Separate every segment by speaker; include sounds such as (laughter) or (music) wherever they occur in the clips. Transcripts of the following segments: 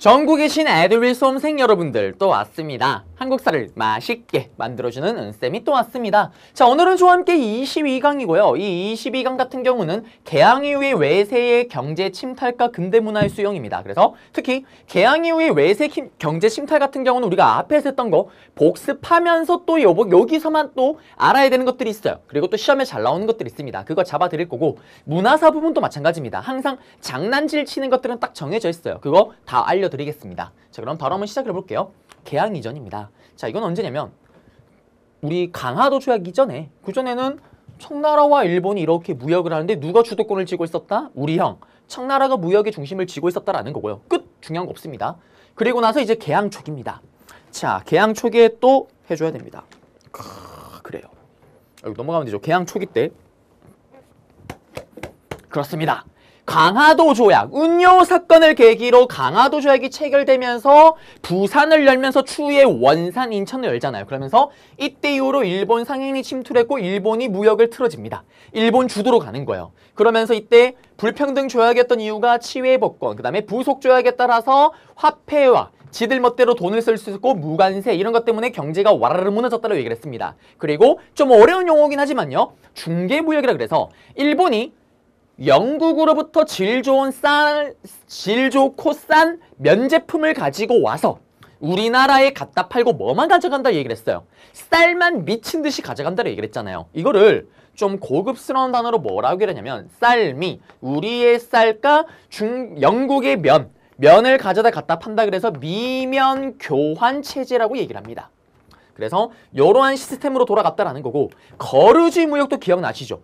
Speaker 1: 전국에 계신 애들윌 수험생 여러분들 또 왔습니다. 한국사를 맛있게 만들어주는 은쌤이 또 왔습니다. 자 오늘은 저와 함께 22강이고요. 이 22강 같은 경우는 개항 이후의 외세의 경제 침탈과 근대문화의 수용입니다. 그래서 특히 개항 이후의 외세 경제 침탈 같은 경우는 우리가 앞에서 했던 거 복습하면서 또 요, 여기서만 또 알아야 되는 것들이 있어요. 그리고 또 시험에 잘 나오는 것들이 있습니다. 그거 잡아드릴 거고 문화사 부분도 마찬가지입니다. 항상 장난질 치는 것들은 딱 정해져 있어요. 그거 다 알려 알려드리겠습니다. 자 그럼 바로 한번 시작해 볼게요. 개항 이전입니다. 자 이건 언제냐면 우리 강화도 조약 이전에 그전에는 청나라와 일본이 이렇게 무역을 하는데 누가 주도권을 쥐고 있었다? 우리 형. 청나라가 무역의 중심을 쥐고 있었다라는 거고요. 끝! 중요한 거 없습니다. 그리고 나서 이제 개항 초기입니다. 자, 개항 초기에 또 해줘야 됩니다. 크, 그래요. 여기 넘어가면 되죠. 개항 초기 때. 그렇습니다. 강화도 조약, 운요 사건을 계기로 강화도 조약이 체결되면서 부산을 열면서 추후에 원산, 인천을 열잖아요. 그러면서 이때 이후로 일본 상인이 침투했고 일본이 무역을 틀어집니다. 일본 주도로 가는 거예요. 그러면서 이때 불평등 조약이었던 이유가 치외법권, 그 다음에 부속 조약에 따라서 화폐와 지들 멋대로 돈을 쓸 수 있고 무관세 이런 것 때문에 경제가 와라르 무너졌다고 얘기를 했습니다. 그리고 좀 어려운 용어긴 하지만요. 중개무역이라 그래서 일본이 영국으로부터 질 좋은 쌀, 질 좋고 싼 면제품을 가지고 와서 우리나라에 갖다 팔고 뭐만 가져간다 얘기를 했어요. 쌀만 미친 듯이 가져간다를 얘기를 했잖아요. 이거를 좀 고급스러운 단어로 뭐라고 얘기하냐면 쌀미, 우리의 쌀과 중, 영국의 면, 면을 가져다 갖다 판다 그래서 미면 교환 체제라고 얘기를 합니다. 그래서 이러한 시스템으로 돌아갔다라는 거고 거르지 무역도 기억나시죠?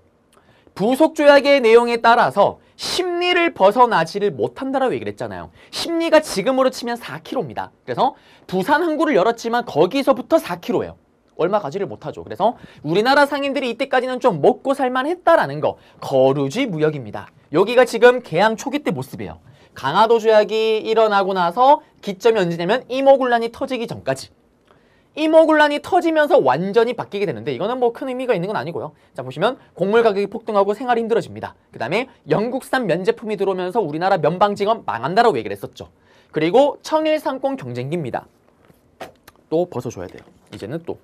Speaker 1: 부속 조약의 내용에 따라서 심리를 벗어나지를 못한다라고 얘기를 했잖아요. 심리가 지금으로 치면 4km입니다. 그래서 부산 항구를 열었지만 거기서부터 4km예요. 얼마 가지를 못하죠. 그래서 우리나라 상인들이 이때까지는 좀 먹고 살만 했다라는 거 거루지 무역입니다. 여기가 지금 개항 초기 때 모습이에요. 강화도 조약이 일어나고 나서 기점이 언제냐면 임오군란이 터지기 전까지 이모글란이 터지면서 완전히 바뀌게 되는데 이거는 뭐 큰 의미가 있는 건 아니고요. 자 보시면 곡물 가격이 폭등하고 생활이 힘들어집니다. 그 다음에 영국산 면제품이 들어오면서 우리나라 면방직업 망한다라고 얘기를 했었죠. 그리고 청일상권 경쟁기입니다. 또 벗어줘야 돼요. 이제는 또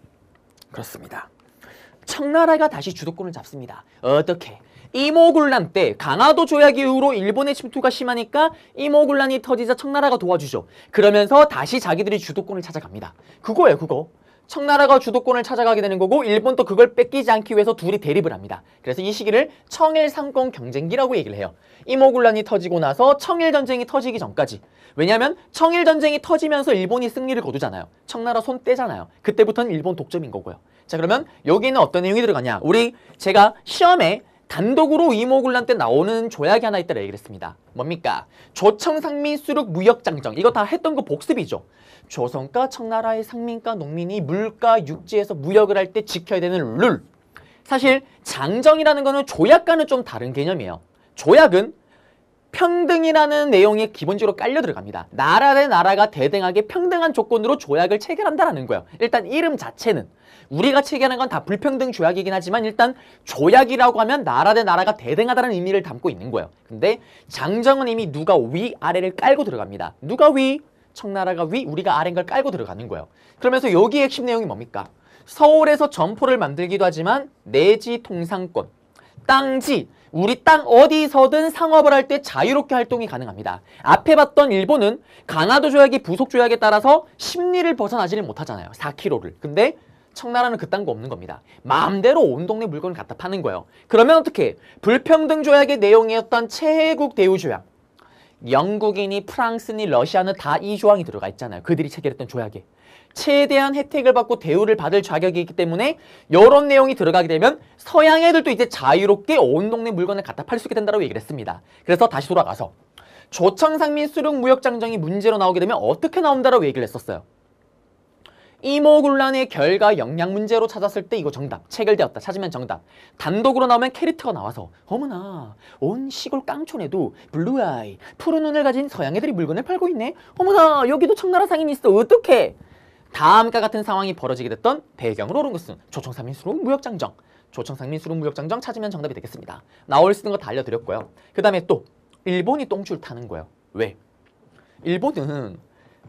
Speaker 1: 그렇습니다. 청나라가 다시 주도권을 잡습니다. 어떻게? 이모군란 때 강화도 조약 이후로 일본의 침투가 심하니까 이모군란이 터지자 청나라가 도와주죠. 그러면서 다시 자기들이 주도권을 찾아갑니다. 그거예요, 그거. 청나라가 주도권을 찾아가게 되는 거고 일본도 그걸 뺏기지 않기 위해서 둘이 대립을 합니다. 그래서 이 시기를 청일상권 경쟁기라고 얘기를 해요. 이모군란이 터지고 나서 청일전쟁이 터지기 전까지 왜냐하면 청일전쟁이 터지면서 일본이 승리를 거두잖아요. 청나라 손 떼잖아요. 그때부터는 일본 독점인 거고요. 자 그러면 여기는 어떤 내용이 들어가냐 우리 제가 시험에 단독으로 이모군란 때 나오는 조약이 하나 있다라 얘기를 했습니다. 뭡니까? 조청, 상민, 수륙, 무역, 장정 이거 다 했던 거 그 복습이죠. 조선과 청나라의 상민과 농민이 물과 육지에서 무역을 할 때 지켜야 되는 룰 사실 장정이라는 거는 조약과는 좀 다른 개념이에요. 조약은 평등이라는 내용이 기본적으로 깔려 들어갑니다. 나라 대 나라가 대등하게 평등한 조건으로 조약을 체결한다라는 거예요. 일단 이름 자체는 우리가 체결한 건 다 불평등 조약이긴 하지만 일단 조약이라고 하면 나라 대 나라가 대등하다는 의미를 담고 있는 거예요. 근데 장정은 이미 누가 위 아래를 깔고 들어갑니다. 누가 위? 청나라가 위, 우리가 아래인 걸 깔고 들어가는 거예요. 그러면서 여기 핵심 내용이 뭡니까? 서울에서 점포를 만들기도 하지만 내지 통상권, 땅지, 우리 땅 어디서든 상업을 할 때 자유롭게 활동이 가능합니다. 앞에 봤던 일본은 가나도 조약이 부속 조약에 따라서 심리를 벗어나지를 못하잖아요. 4km를. 근데 청나라는 그딴 거 없는 겁니다. 마음대로 온 동네 물건을 갖다 파는 거예요. 그러면 어떻게? 불평등 조약의 내용이었던 체해국 대우 조약. 영국인이 프랑스니 러시아는 다 이 조항이 들어가 있잖아요. 그들이 체결했던 조약에. 최대한 혜택을 받고 대우를 받을 자격이 있기 때문에 이런 내용이 들어가게 되면 서양 애들도 이제 자유롭게 온 동네 물건을 갖다 팔 수 있게 된다고 얘기를 했습니다. 그래서 다시 돌아가서 조청상민 수륙 무역장정이 문제로 나오게 되면 어떻게 나온다라고 얘기를 했었어요. 이모군란의 결과 영향 문제로 찾았을 때 이거 정답 체결되었다 찾으면 정답 단독으로 나오면 캐릭터가 나와서 어머나 온 시골 깡촌에도 블루아이 푸른 눈을 가진 서양 애들이 물건을 팔고 있네 어머나 여기도 청나라 상인이 있어 어떡해 다음과 같은 상황이 벌어지게 됐던 배경으로 옳은 것은 조청삼인 수록 무역장정 조청삼인 수록 무역장정 찾으면 정답이 되겠습니다. 나올 수있는거 다 알려드렸고요. 그 다음에 또 일본이 똥줄 타는 거예요. 왜? 일본은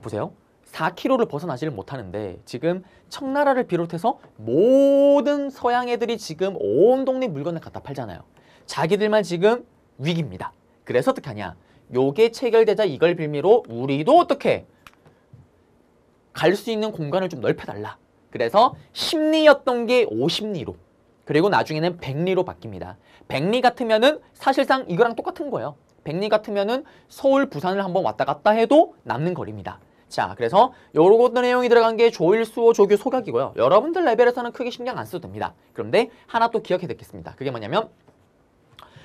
Speaker 1: 보세요. 4km를 벗어나지를 못하는데 지금 청나라를 비롯해서 모든 서양 애들이 지금 온 동네 물건을 갖다 팔잖아요. 자기들만 지금 위기입니다. 그래서 어떻게 하냐? 요게 체결되자 이걸 빌미로 우리도 어떻게 갈수 있는 공간을 좀 넓혀달라. 그래서 십리였던 게 오십리로 그리고 나중에는 백리로 바뀝니다. 백리 같으면은 사실상 이거랑 똑같은 거예요. 백리 같으면은 서울, 부산을 한번 왔다 갔다 해도 남는 거리입니다. 자, 그래서 요런 내용이 들어간 게 조일, 수호, 조교, 소각이고요. 여러분들 레벨에서는 크게 신경 안 써도 됩니다. 그런데 하나 또 기억해 듣겠습니다. 그게 뭐냐면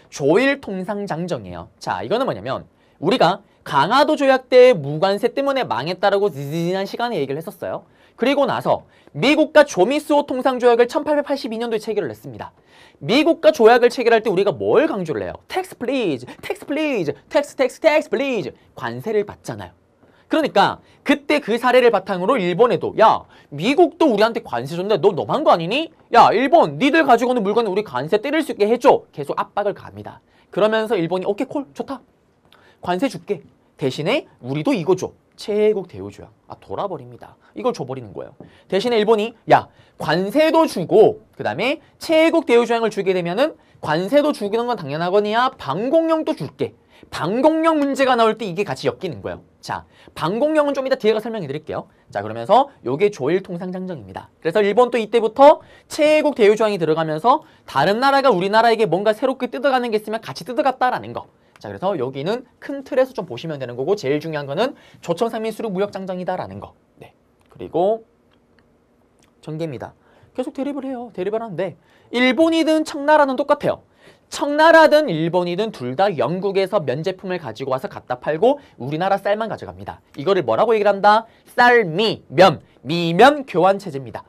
Speaker 1: 조일 통상장정이에요. 자, 이거는 뭐냐면 우리가 강화도 조약 때 무관세 때문에 망했다라고 지난 지 시간에 얘기를 했었어요. 그리고 나서 미국과 조미수호 통상조약을 1882년도에 체결을 했습니다. 미국과 조약을 체결할 때 우리가 뭘 강조를 해요? 텍스 플리즈, 텍스 플리즈, 텍스 텍스 텍스 플리즈 관세를 받잖아요. 그러니까 그때 그 사례를 바탕으로 일본에도 야 미국도 우리한테 관세 줬는데 너너만거 아니니? 야 일본 니들 가지고 오는 물건을 우리 관세 때릴 수 있게 해줘 계속 압박을 갑니다 그러면서 일본이 오케이 콜 좋다 관세 줄게 대신에 우리도 이거 줘. 최애국 대우조약. 아, 돌아버립니다. 이걸 줘버리는 거예요. 대신에 일본이 야 관세도 주고 그 다음에 최애국 대우조약을 주게 되면은 관세도 주기는 건 당연하거니야 방공령도 줄게. 방공령 문제가 나올 때 이게 같이 엮이는 거예요. 자, 방공령은 좀 이따 뒤에가 설명해 드릴게요. 자, 그러면서 요게 조일통상장정입니다. 그래서 일본 도 이때부터 최애국 대우조항이 들어가면서 다른 나라가 우리나라에게 뭔가 새롭게 뜯어가는 게 있으면 같이 뜯어갔다라는 거. 자 그래서 여기는 큰 틀에서 좀 보시면 되는 거고 제일 중요한 거는 조천상민 수륙 무역장정이다라는 거. 네. 그리고 전개입니다. 계속 대립을 해요. 대립을 하는데 일본이든 청나라는 똑같아요. 청나라든 일본이든 둘 다 영국에서 면제품을 가지고 와서 갖다 팔고 우리나라 쌀만 가져갑니다. 이거를 뭐라고 얘기를 한다? 쌀, 미, 면, 미면 교환체제입니다.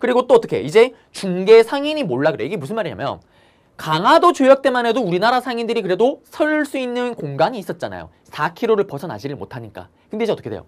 Speaker 1: 그리고 또 어떻게 이제 중개 상인이 몰라 그래. 이게 무슨 말이냐면 강화도 조약 때만 해도 우리나라 상인들이 그래도 설 수 있는 공간이 있었잖아요. 4km를 벗어나지를 못하니까. 근데 이제 어떻게 돼요?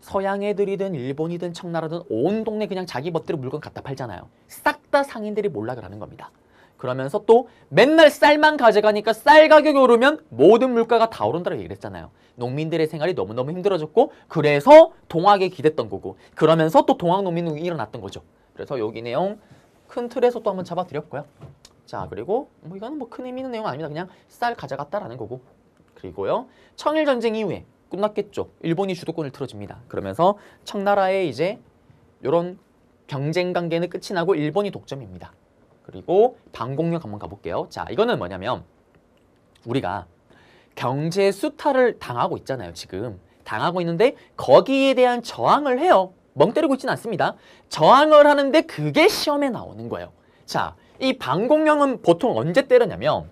Speaker 1: 서양 애들이든 일본이든 청나라든 온 동네 그냥 자기 멋대로 물건 갖다 팔잖아요. 싹 다 상인들이 몰락을 하는 겁니다. 그러면서 또 맨날 쌀만 가져가니까 쌀 가격이 오르면 모든 물가가 다 오른다고 얘기를 했잖아요. 농민들의 생활이 너무너무 힘들어졌고 그래서 동학에 기댔던 거고 그러면서 또 동학 농민이 일어났던 거죠. 그래서 여기 내용 큰 틀에서 또 한번 잡아드렸고요. 자 음. 그리고 뭐 이거는 뭐 큰 의미 있는 내용은 아닙니다. 그냥 쌀 가져갔다라는 거고 그리고요 청일 전쟁 이후에 끝났겠죠. 일본이 주도권을 틀어줍니다 그러면서 청나라의 이제 이런 경쟁 관계는 끝이 나고 일본이 독점입니다. 그리고 방공력 한번 가볼게요. 자 이거는 뭐냐면 우리가 경제 수탈을 당하고 있잖아요. 지금 당하고 있는데 거기에 대한 저항을 해요. 멍 때리고 있지는 않습니다. 저항을 하는데 그게 시험에 나오는 거예요. 자, 이 방공령은 보통 언제 때렸냐면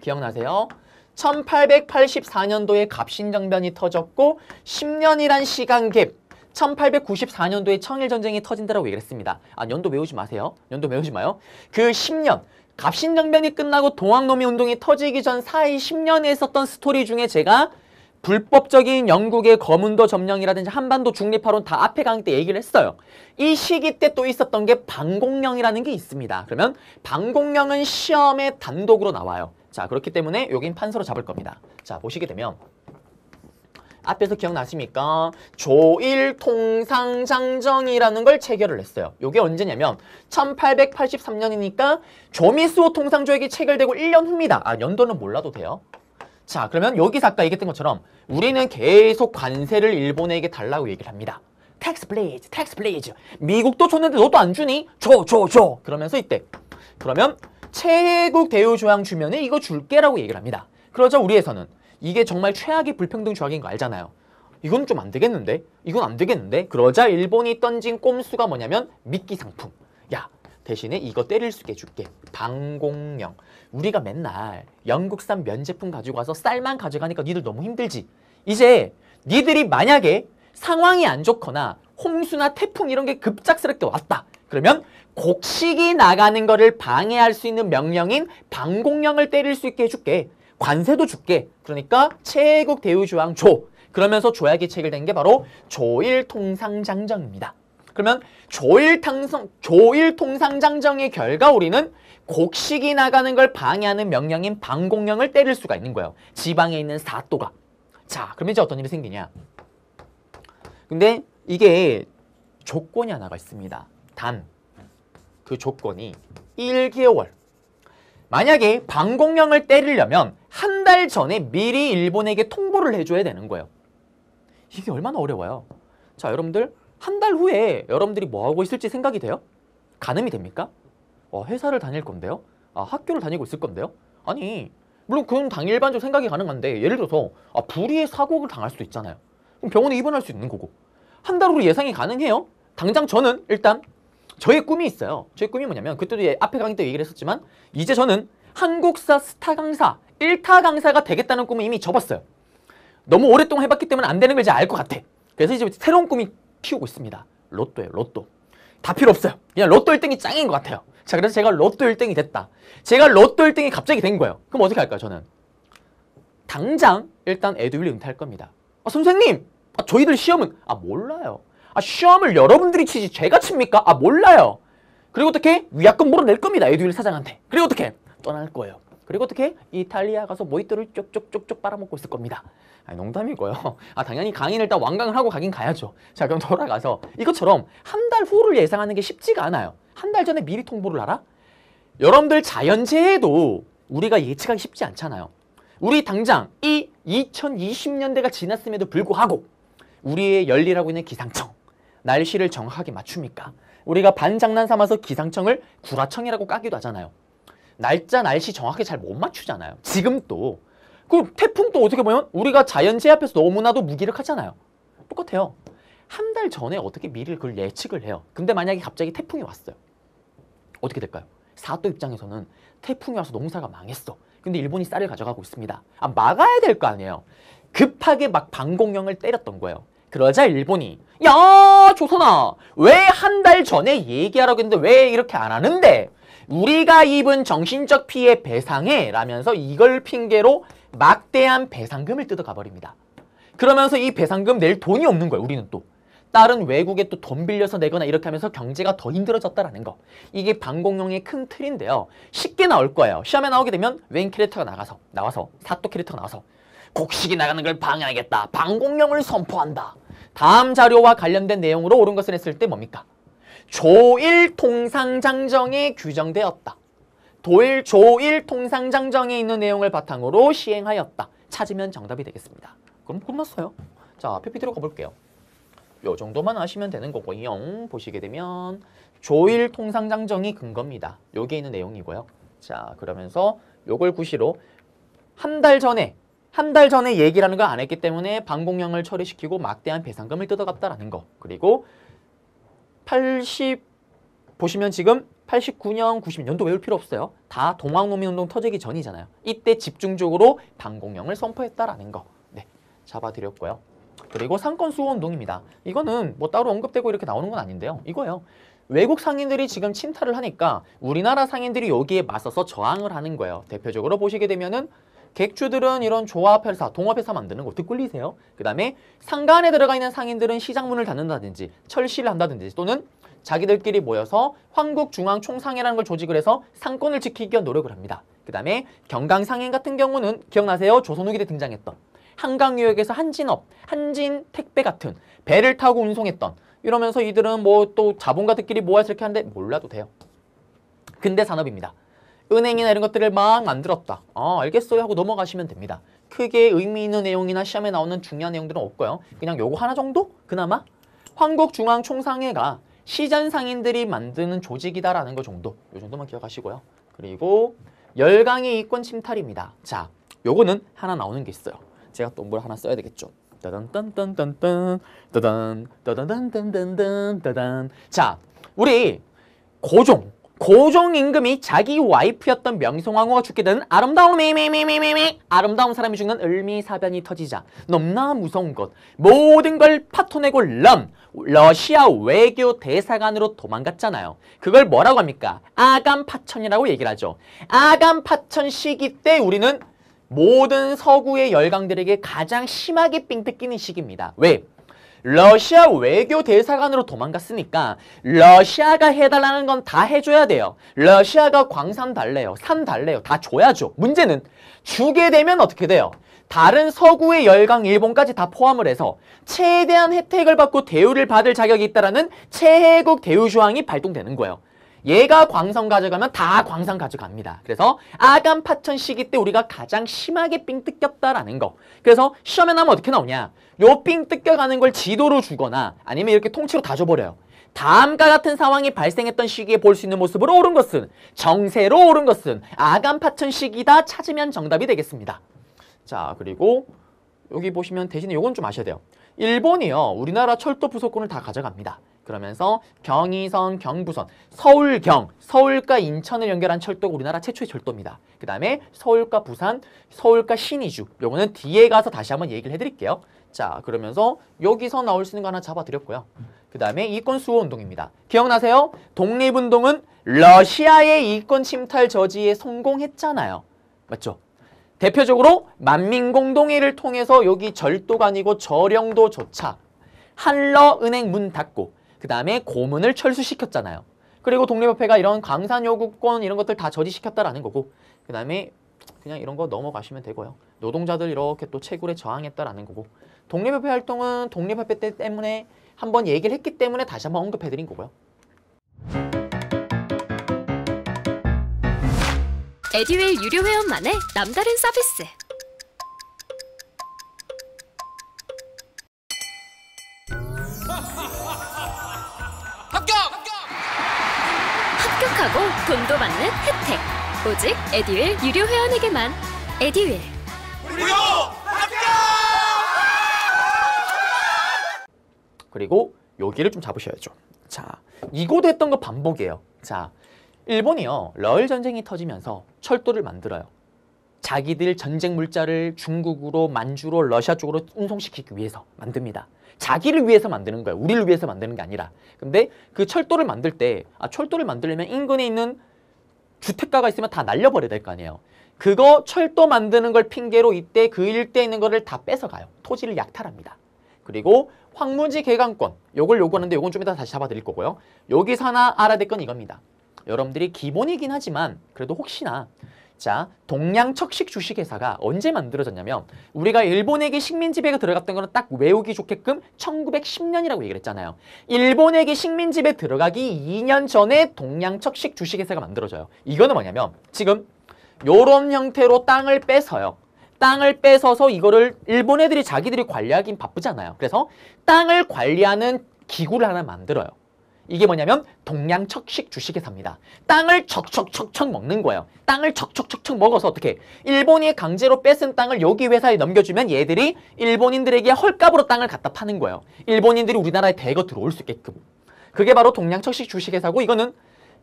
Speaker 1: 기억나세요? 1884년도에 갑신정변이 터졌고 10년이란 시간갭 1894년도에 청일전쟁이 터진다라고 얘기를 했습니다. 아 연도 외우지 마세요. 연도 외우지 마요. 그 10년 갑신정변이 끝나고 동학노미 운동이 터지기 전 사이 10년에 있었던 스토리 중에 제가 불법적인 영국의 거문도 점령이라든지 한반도 중립화론 다 앞에 강의 때 얘기를 했어요. 이 시기 때 또 있었던 게 방공령이라는 게 있습니다. 그러면 방공령은 시험에 단독으로 나와요. 자 그렇기 때문에 여긴 판서로 잡을 겁니다. 자 보시게 되면 앞에서 기억나십니까? 조일통상장정이라는 걸 체결을 했어요. 이게 언제냐면 1883년이니까 조미수호 통상조약이 체결되고 1년 후입니다. 아 연도는 몰라도 돼요. 자 그러면 여기서 아까 얘기했던 것처럼 우리는 계속 관세를 일본에게 달라고 얘기를 합니다. 텍스 플레이즈, 텍스 플레이즈. 미국도 줬는데 너도 안 주니? 줘, 줘, 줘. 그러면서 이때 그러면 최국 대우 조항 주면은 이거 줄게라고 얘기를 합니다. 그러자 우리에서는 이게 정말 최악의 불평등 조항인 거 알잖아요. 이건 좀 안 되겠는데? 이건 안 되겠는데? 그러자 일본이 던진 꼼수가 뭐냐면 미끼 상품. 야, 대신에 이거 때릴 수 있게 줄게 방공령. 우리가 맨날 영국산 면제품 가지고 와서 쌀만 가져가니까 니들 너무 힘들지. 이제 니들이 만약에 상황이 안 좋거나 홍수나 태풍 이런 게 급작스럽게 왔다. 그러면 곡식이 나가는 거를 방해할 수 있는 명령인 방공령을 때릴 수 있게 해줄게. 관세도 줄게. 그러니까 최국 대우조항 조. 그러면서 조약이 체결된 게 바로 조일통상장정입니다. 그러면 조일통상, 조일통상장정의 결과 우리는 곡식이 나가는 걸 방해하는 명령인 방공령을 때릴 수가 있는 거예요. 지방에 있는 사또가. 자, 그러면 이제 어떤 일이 생기냐. 근데 이게 조건이 하나가 있습니다. 단, 그 조건이 1개월. 만약에 방공령을 때리려면 한 달 전에 미리 일본에게 통보를 해줘야 되는 거예요. 이게 얼마나 어려워요. 자, 여러분들 한 달 후에 여러분들이 뭐하고 있을지 생각이 돼요? 가늠이 됩니까? 어, 회사를 다닐 건데요? 아, 학교를 다니고 있을 건데요? 아니, 물론 그건 당일반적 생각이 가능한데 예를 들어서 아, 불의의 사고를 당할 수도 있잖아요. 그럼 병원에 입원할 수 있는 거고. 한 달 후로 예상이 가능해요. 당장 저는 일단 저의 꿈이 있어요. 저의 꿈이 뭐냐면 그때도 예, 앞에 강의 때 얘기를 했었지만 이제 저는 한국사 스타 강사, 1타 강사가 되겠다는 꿈을 이미 접었어요. 너무 오랫동안 해봤기 때문에 안 되는 걸 이제 알 것 같아. 그래서 이제 새로운 꿈이 피우고 있습니다. 로또예요, 로또. 다 필요 없어요. 그냥 로또 1등이 짱인 것 같아요. 자, 그래서 제가 로또 1등이 됐다. 제가 로또 1등이 갑자기 된 거예요. 그럼 어떻게 할까요, 저는? 당장 일단 에듀윌 은퇴할 겁니다. 아, 선생님! 아, 저희들 시험은 아, 몰라요. 아, 시험을 여러분들이 치지 제가 칩니까? 아, 몰라요. 그리고 어떻게? 위약금 물어낼 겁니다. 에듀윌 사장한테. 그리고 어떻게? 떠날 거예요. 그리고 어떻게 이탈리아 가서 모히또를 쪽쪽쪽쪽 빨아먹고 있을 겁니다. 아니, 농담이고요. (laughs) 아 당연히 강인 일단 완강을 하고 가긴 가야죠. 자 그럼 돌아가서 이것처럼 한 달 후를 예상하는 게 쉽지가 않아요. 한 달 전에 미리 통보를 하라? 여러분들 자연재해도 우리가 예측하기 쉽지 않잖아요. 우리 당장 이 2020년대가 지났음에도 불구하고 우리의 열리라고 있는 기상청 날씨를 정확하게 맞춥니까? 우리가 반장난 삼아서 기상청을 구라청이라고 까기도 하잖아요. 날짜 날씨 정확히 잘 못 맞추잖아요. 지금 도그 태풍도 어떻게 보면 우리가 자연재해 앞에서 너무나도 무기력하잖아요. 똑같아요. 한 달 전에 어떻게 미리 그걸 예측을 해요. 근데 만약에 갑자기 태풍이 왔어요. 어떻게 될까요? 사또 입장에서는 태풍이 와서 농사가 망했어. 근데 일본이 쌀을 가져가고 있습니다. 아, 막아야 될 거 아니에요. 급하게 막 방공령을 때렸던 거예요. 그러자 일본이 야 조선아 왜 한 달 전에 얘기하라고 했는데 왜 이렇게 안 하는데 우리가 입은 정신적 피해 배상해 라면서 이걸 핑계로 막대한 배상금을 뜯어가 버립니다. 그러면서 이 배상금 낼 돈이 없는 거예요. 우리는 또. 다른 외국에 또 돈 빌려서 내거나 이렇게 하면서 경제가 더 힘들어졌다라는 거. 이게 방공용의 큰 틀인데요. 쉽게 나올 거예요. 시험에 나오게 되면 웬 캐릭터가 나가서 나와서 사또 캐릭터가 나와서 곡식이 나가는 걸 방해하겠다. 방공령을 선포한다. 다음 자료와 관련된 내용으로 옳은 것을 했을 때 뭡니까? 조일 통상장정에 규정되었다. 도일 조일 통상장정에 있는 내용을 바탕으로 시행하였다. 찾으면 정답이 되겠습니다. 그럼 끝났어요. 자, PPT로 가볼게요. 요 정도만 아시면 되는 거고요. 보시게 되면 조일 통상장정이 근거입니다. 여기에 있는 내용이고요. 자, 그러면서 요걸 구시로 한 달 전에 한 달 전에 얘기라는 걸 안 했기 때문에 방공령을 처리시키고 막대한 배상금을 뜯어갔다라는 거. 그리고 80 보시면 지금 89년, 90년도 외울 필요 없어요. 다 동학농민운동 터지기 전이잖아요. 이때 집중적으로 반공영을 선포했다라는 거 네, 잡아드렸고요. 그리고 상권수호 운동입니다. 이거는 뭐 따로 언급되고 이렇게 나오는 건 아닌데요. 이거예요. 외국 상인들이 지금 침탈을 하니까 우리나라 상인들이 여기에 맞서서 저항을 하는 거예요. 대표적으로 보시게 되면은 객주들은 이런 조합회사, 동업회사 만드는 것도 끌리세요. 그 다음에 상가안에 들어가 있는 상인들은 시장문을 닫는다든지 철시를 한다든지 또는 자기들끼리 모여서 황국중앙총상회라는 걸 조직을 해서 상권을 지키기 위한 노력을 합니다. 그 다음에 경강상인 같은 경우는 기억나세요? 조선 후기 때 등장했던 한강유역에서 한진업, 한진택배 같은 배를 타고 운송했던 이러면서 이들은 뭐 또 자본가들끼리 모아서 이렇게 하는데 몰라도 돼요. 근대 산업입니다. 은행이나 이런 것들을 막 만들었다. 아, 알겠어요 하고 넘어가시면 됩니다. 크게 의미 있는 내용이나 시험에 나오는 중요한 내용들은 없고요. 그냥 요거 하나 정도? 그나마? 한국중앙총상회가 시전 상인들이 만드는 조직이다라는 거 정도. 요 정도만 기억하시고요. 그리고 열강의 이권 침탈입니다. 자, 요거는 하나 나오는 게 있어요. 제가 또 뭘 하나 써야 되겠죠. 따단딴딴딴딴 따단 따단딴딴딴딴 따단 자, 우리 고종 고종임금이 자기 와이프였던 명성황후가 죽게 되는 아름다운 미미미미미 아름다운 사람이 죽는 을미사변이 터지자 넘나 무서운 것 모든 걸 파토내고 럼 러시아 외교 대사관으로 도망갔잖아요. 그걸 뭐라고 합니까? 아간파천이라고 얘기를 하죠. 아간파천 시기 때 우리는 모든 서구의 열강들에게 가장 심하게 삥 뜯기는 시기입니다. 왜? 러시아 외교 대사관으로 도망갔으니까 러시아가 해달라는 건 다 해줘야 돼요. 러시아가 광산 달래요. 산 달래요. 다 줘야죠. 문제는 주게 되면 어떻게 돼요? 다른 서구의 열강 일본까지 다 포함을 해서 최대한 혜택을 받고 대우를 받을 자격이 있다라는 최혜국 대우 조항이 발동되는 거예요. 얘가 광선 가져가면 다 광산 가져갑니다. 그래서 아간 파천 시기 때 우리가 가장 심하게 삥 뜯겼다라는 거. 그래서 시험에 나면 어떻게 나오냐. 요삥 뜯겨가는 걸 지도로 주거나 아니면 이렇게 통째로 다 줘버려요. 다음과 같은 상황이 발생했던 시기에 볼 수 있는 모습으로 옳은 것은 정세로 옳은 것은 아간 파천 시기다 찾으면 정답이 되겠습니다. 자 그리고 여기 보시면 대신에 요건 좀 아셔야 돼요. 일본이요. 우리나라 철도 부속권을 다 가져갑니다. 그러면서 경의선, 경부선, 서울경, 서울과 인천을 연결한 철도가 우리나라 최초의 철도입니다. 그 다음에 서울과 부산, 서울과 신의주 요거는 뒤에 가서 다시 한번 얘기를 해드릴게요. 자 그러면서 여기서 나올 수 있는 거 하나 잡아드렸고요. 그 다음에 이권 수호운동입니다. 기억나세요? 독립운동은 러시아의 이권 침탈 저지에 성공했잖아요. 맞죠? 대표적으로 만민공동회를 통해서 여기 절도가 아니고 절영도조차 한러 은행 문 닫고 그 다음에 고문을 철수시켰잖아요. 그리고 독립협회가 이런 강산 요구권 이런 것들 다 저지시켰다라는 거고 그 다음에 그냥 이런 거 넘어가시면 되고요. 노동자들 이렇게 또 채굴에 저항했다라는 거고 독립협회 활동은 독립협회 때 때문에 한번 얘기를 했기 때문에 다시 한번 언급해드린 거고요. 에디웰 유료 회원만의 남다른 서비스 행복하고 돈도 받는 혜택 오직 에듀윌 유료 회원에게만 에듀윌 무료 합격! 그리고 여기를 좀 잡으셔야죠 자 이곳에 했던 거 반복이에요 자 일본이요 러일 전쟁이 터지면서 철도를 만들어요 자기들 전쟁 물자를 중국으로 만주로 러시아 쪽으로 운송시키기 위해서 만듭니다. 자기를 위해서 만드는 거예요. 우리를 위해서 만드는 게 아니라. 근데 그 철도를 만들 때 아, 철도를 만들려면 인근에 있는 주택가가 있으면 다 날려버려야 될 거 아니에요. 그거 철도 만드는 걸 핑계로 이때 그 일대에 있는 거를 다 뺏어가요. 토지를 약탈합니다. 그리고 황무지 개강권 요걸 요구하는데 요건 좀 이따 다시 잡아드릴 거고요. 여기서 하나 알아야 될 건 이겁니다. 여러분들이 기본이긴 하지만 그래도 혹시나 자, 동양 척식 주식회사가 언제 만들어졌냐면 우리가 일본에게 식민 지배가 들어갔던 거는 딱 외우기 좋게끔 1910년이라고 얘기를 했잖아요. 일본에게 식민 지배 들어가기 2년 전에 동양 척식 주식회사가 만들어져요. 이거는 뭐냐면 지금 요런 형태로 땅을 뺏어요 땅을 뺏어서 이거를 일본 애들이 자기들이 관리하긴 바쁘잖아요. 그래서 땅을 관리하는 기구를 하나 만들어요. 이게 뭐냐면 동양척식 주식회사입니다. 땅을 척척척척 먹는 거예요. 땅을 척척척척 먹어서 어떻게 일본이 강제로 뺏은 땅을 여기 회사에 넘겨주면 얘들이 일본인들에게 헐값으로 땅을 갖다 파는 거예요. 일본인들이 우리나라에 대거 들어올 수 있게끔. 그게 바로 동양척식 주식회사고 이거는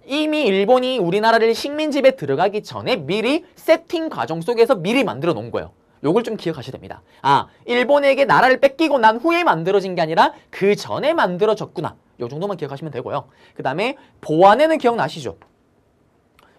Speaker 1: 이미 일본이 우리나라를 식민지배 들어가기 전에 미리 세팅 과정 속에서 미리 만들어 놓은 거예요. 요걸 좀 기억하셔야 됩니다. 아, 일본에게 나라를 뺏기고 난 후에 만들어진 게 아니라 그 전에 만들어졌구나. 요 정도만 기억하시면 되고요. 그 다음에 보안에는 기억나시죠?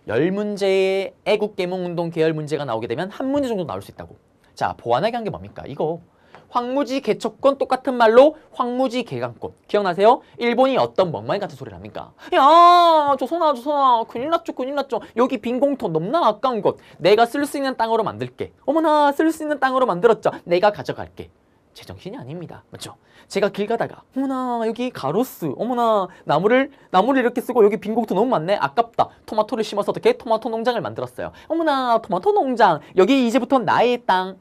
Speaker 1: 열 문제의 애국계몽운동 계열 문제가 나오게 되면 한 문제 정도 나올 수 있다고. 자, 보안하게한 게 뭡니까? 이거. 황무지 개척권 똑같은 말로 황무지 개강권. 기억나세요? 일본이 어떤 멍망이 같은 소리를 합니까? 야, 조선아, 조선아, 큰일 났죠, 큰일 났죠. 여기 빈 공터 넘나 아까운 곳. 내가 쓸 수 있는 땅으로 만들게. 어머나, 쓸 수 있는 땅으로 만들었죠. 내가 가져갈게. 제 정신이 아닙니다. 맞죠? 제가 길 가다가 어머나 여기 가로수 어머나 나무를 나무를 이렇게 쓰고 여기 빈 공터 너무 많네 아깝다 토마토를 심어서 어떻게 토마토 농장을 만들었어요. 어머나 토마토 농장 여기 이제부터 나의 땅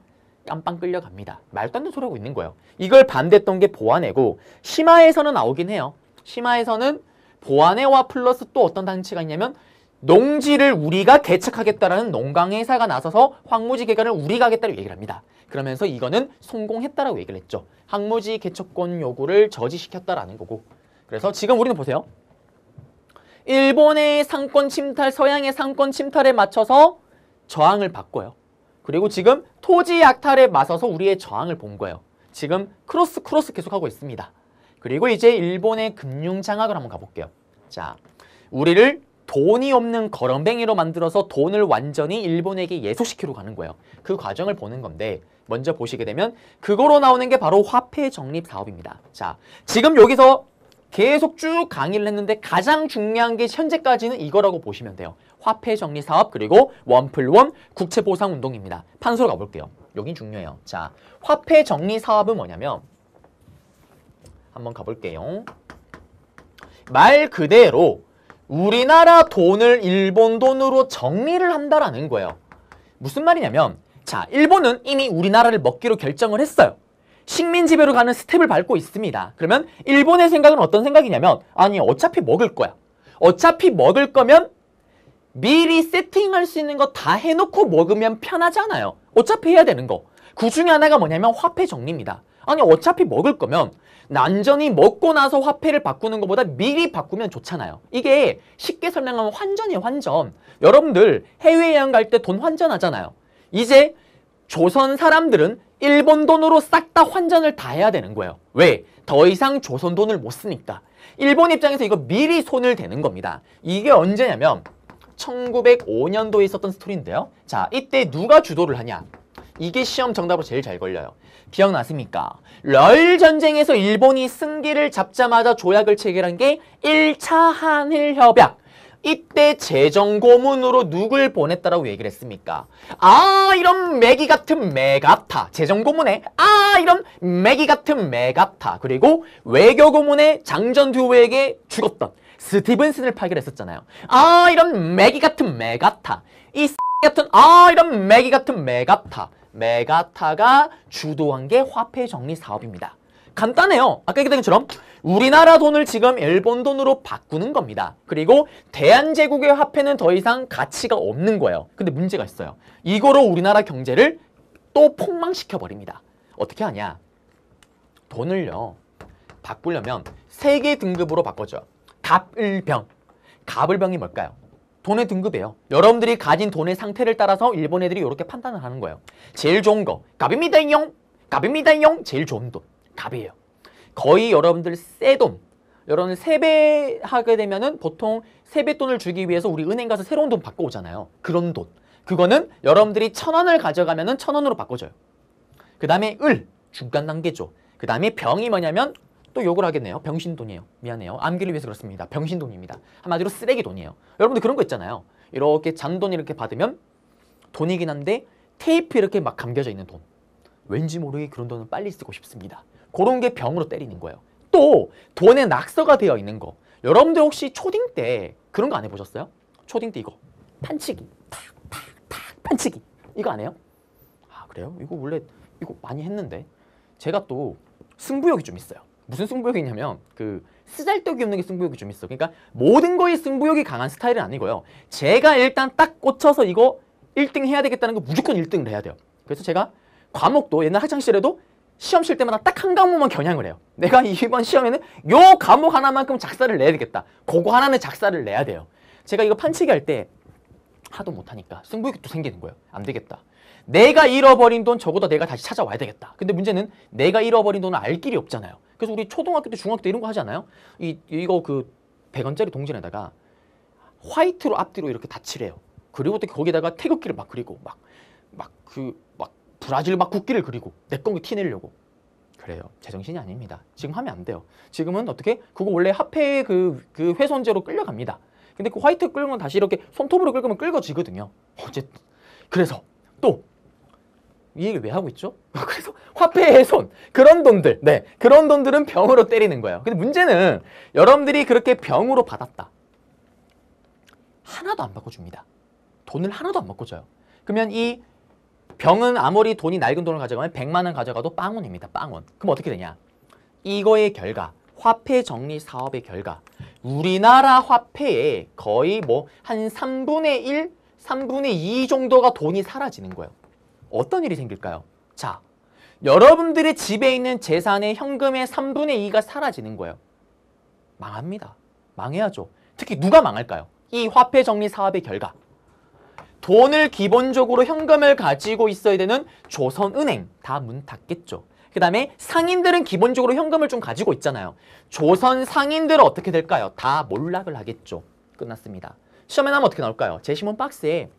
Speaker 1: 깜빵 끌려갑니다. 말도 안 되는 소리 하고 있는 거예요. 이걸 반대했던 게 보안해고 심화에서는 나오긴 해요. 심화에서는 보안해와 플러스 또 어떤 단체가 있냐면 농지를 우리가 개척하겠다라는 농강회사가 나서서 황무지 개간을 우리가 하겠다고 얘기를 합니다. 그러면서 이거는 성공했다라고 얘기를 했죠. 황무지 개척권 요구를 저지시켰다라는 거고. 그래서 지금 우리는 보세요. 일본의 상권 침탈, 서양의 상권 침탈에 맞춰서 저항을 바꿔요. 그리고 지금 토지 약탈에 맞서서 우리의 저항을 본 거예요. 지금 크로스 크로스 계속하고 있습니다. 그리고 이제 일본의 금융 장악을 한번 가볼게요. 자, 우리를 돈이 없는 거렁뱅이로 만들어서 돈을 완전히 일본에게 예속시키러 가는 거예요. 그 과정을 보는 건데 먼저 보시게 되면 그거로 나오는 게 바로 화폐 정립 사업입니다. 자, 지금 여기서 계속 쭉 강의를 했는데 가장 중요한 게 현재까지는 이거라고 보시면 돼요. 화폐 정리 사업 그리고 원플원 국채 보상 운동입니다. 판소로 가볼게요. 여긴 중요해요. 자, 화폐 정리 사업은 뭐냐면 한번 가볼게요. 말 그대로 우리나라 돈을 일본 돈으로 정리를 한다라는 거예요. 무슨 말이냐면 자, 일본은 이미 우리나라를 먹기로 결정을 했어요. 식민 지배로 가는 스텝을 밟고 있습니다. 그러면 일본의 생각은 어떤 생각이냐면 아니 어차피 먹을 거야. 어차피 먹을 거면 미리 세팅할 수 있는 거 다 해놓고 먹으면 편하잖아요. 어차피 해야 되는 거. 그 중에 하나가 뭐냐면 화폐 정리입니다. 아니 어차피 먹을 거면 난전이 먹고 나서 화폐를 바꾸는 것보다 미리 바꾸면 좋잖아요. 이게 쉽게 설명하면 환전이에요, 환전. 여러분들 해외여행 갈 때 돈 환전하잖아요. 이제 조선 사람들은 일본 돈으로 싹 다 환전을 다 해야 되는 거예요. 왜? 더 이상 조선 돈을 못 쓰니까. 일본 입장에서 이거 미리 손을 대는 겁니다. 이게 언제냐면 1905년도에 있었던 스토리인데요. 자, 이때 누가 주도를 하냐? 이게 시험 정답으로 제일 잘 걸려요. 기억나십니까? 러일 전쟁에서 일본이 승기를 잡자마자 조약을 체결한 게 1차 한일 협약. 이때 재정 고문으로 누굴 보냈다라고 얘기를 했습니까? 아 이런 매기 같은 매갑타 재정 고문에 아 이런 매기 같은 매갑타 그리고 외교 고문에 장전 듀오에게 죽었던 스티븐슨을 파견했었잖아요. 아 이런 매기 같은 매갑타 이 (laughs) 같은 아 이런 매기 같은 매갑타 메가타가 주도한 게 화폐 정리 사업입니다. 간단해요. 아까 얘기했던 것처럼 우리나라 돈을 지금 일본 돈으로 바꾸는 겁니다. 그리고 대한제국의 화폐는 더 이상 가치가 없는 거예요. 근데 문제가 있어요. 이거로 우리나라 경제를 또 폭망시켜버립니다. 어떻게 하냐. 돈을요. 바꾸려면 세개 등급으로 바꿔줘요. 갑을병. 갑을병이 뭘까요? 돈의 등급이에요. 여러분들이 가진 돈의 상태를 따라서 일본 애들이 이렇게 판단을 하는 거예요. 제일 좋은 거, 갑입니다용, 갑입니다용, 제일 좋은 돈, 갑이에요. 거의 여러분들 새 돈, 여러분 세배하게 되면은 보통 세뱃돈을 주기 위해서 우리 은행 가서 새로운 돈 바꿔 오잖아요. 그런 돈. 그거는 여러분들이 천 원을 가져가면은 천 원으로 바꿔줘요. 그 다음에 을, 중간 단계죠. 그 다음에 병이 뭐냐면 또 욕을 하겠네요. 병신돈이에요. 미안해요. 암기를 위해서 그렇습니다. 병신돈입니다. 한마디로 쓰레기 돈이에요. 여러분들 그런 거 있잖아요. 이렇게 잔돈 이렇게 받으면 돈이긴 한데 테이프 이렇게 막 감겨져 있는 돈. 왠지 모르게 그런 돈은 빨리 쓰고 싶습니다. 그런 게 병으로 때리는 거예요. 또 돈에 낙서가 되어 있는 거. 여러분들 혹시 초딩 때 그런 거 안 해보셨어요? 초딩 때 이거 판치기 탁탁탁 판치기 이거 안 해요? 아 그래요? 이거 원래 이거 많이 했는데 제가 또 승부욕이 좀 있어요. 무슨 승부욕이냐면 그 쓰잘데기 없는 게 승부욕이 좀 있어. 그러니까 모든 거에 승부욕이 강한 스타일은 아니고요. 제가 일단 딱 꽂혀서 이거 1등 해야 되겠다는 거 무조건 1등을 해야 돼요. 그래서 제가 과목도 옛날 학창시절에도 시험 칠 때마다 딱 한 과목만 겨냥을 해요. 내가 이번 시험에는 요 과목 하나만큼 작사를 내야 되겠다. 그거 하나는 작사를 내야 돼요. 제가 이거 판치기 할 때 하도 못하니까 승부욕이 또 생기는 거예요. 안 되겠다. 내가 잃어버린 돈 적어도 내가 다시 찾아와야 되겠다. 근데 문제는 내가 잃어버린 돈은알 길이 없잖아요. 그래서 우리 초등학교 때, 중학교 때 이런 거하잖아요 이, 이거 그 100원짜리 동전에다가 화이트로 앞뒤로 이렇게 다 칠해요. 그리고 또 거기다가 태극기를 막 그리고 막 막 그 막 브라질 막 국기를 그리고 내꺼게 그 티내려고. 그래요. 제정신이 아닙니다. 지금 하면 안 돼요. 지금은 어떻게? 그거 원래 화폐 그, 그훼손제로 끌려갑니다. 근데 그 화이트 끌면 다시 이렇게 손톱으로 끌면끌어지거든요 어쨌든. 그래서 또이 얘기를 왜 하고 있죠? (laughs) 그래서 화폐 훼손 그런 돈들 네 그런 돈들은 병으로 때리는 거예요. 근데 문제는 여러분들이 그렇게 병으로 받았다. 하나도 안 바꿔줍니다. 돈을 하나도 안 바꿔줘요. 그러면 이 병은 아무리 돈이 낡은 돈을 가져가면 100만 원 가져가도 빵원입니다. 빵원. 그럼 어떻게 되냐? 이거의 결과 화폐 정리 사업의 결과 우리나라 화폐에 거의 뭐한 3분의 1, 3분의 2 정도가 돈이 사라지는 거예요. 어떤 일이 생길까요? 자, 여러분들이 집에 있는 재산의 현금의 3분의 2가 사라지는 거예요. 망합니다. 망해야죠. 특히 누가 망할까요? 이 화폐 정리 사업의 결과. 돈을 기본적으로 현금을 가지고 있어야 되는 조선은행 다 문 닫겠죠. 그 다음에 상인들은 기본적으로 현금을 좀 가지고 있잖아요. 조선 상인들은 어떻게 될까요? 다 몰락을 하겠죠. 끝났습니다. 시험에 나면 어떻게 나올까요? 제시문 박스에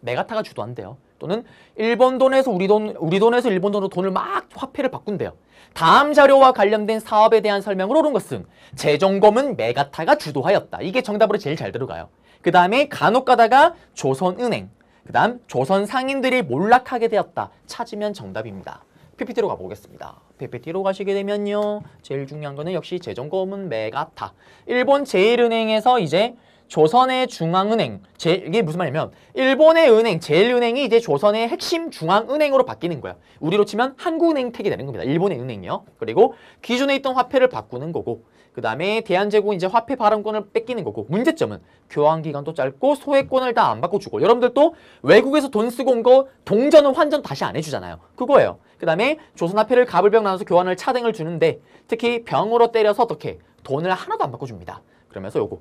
Speaker 1: 메가타가 주도한대요. 또는 일본 돈에서 우리 돈, 우리 돈에서 일본 돈으로 돈을 막 화폐를 바꾼대요. 다음 자료와 관련된 사업에 대한 설명으로 오른 것은 재정검은 메가타가 주도하였다. 이게 정답으로 제일 잘 들어가요. 그 다음에 간혹 가다가 조선은행, 그 다음 조선 상인들이 몰락하게 되었다. 찾으면 정답입니다. PPT로 가보겠습니다. PPT로 가시게 되면요. 제일 중요한 거는 역시 재정검은 메가타. 일본 제일은행에서 이제 조선의 중앙은행 제, 이게 무슨 말이냐면 일본의 은행 제일은행이 이제 조선의 핵심 중앙은행으로 바뀌는 거야 우리로 치면 한국은행 택이 되는 겁니다 일본의 은행이요 그리고 기존에 있던 화폐를 바꾸는 거고 그 다음에 대한제국 이제 화폐 발행권을 뺏기는 거고 문제점은 교환기간도 짧고 소액권을 다 안 바꿔주고 여러분들 도 외국에서 돈 쓰고 온 거 동전은 환전 다시 안 해주잖아요 그거예요 그 다음에 조선화폐를 갑을병 나눠서 교환을 차등을 주는데 특히 병으로 때려서 어떻게 돈을 하나도 안 바꿔줍니다 그러면서 요거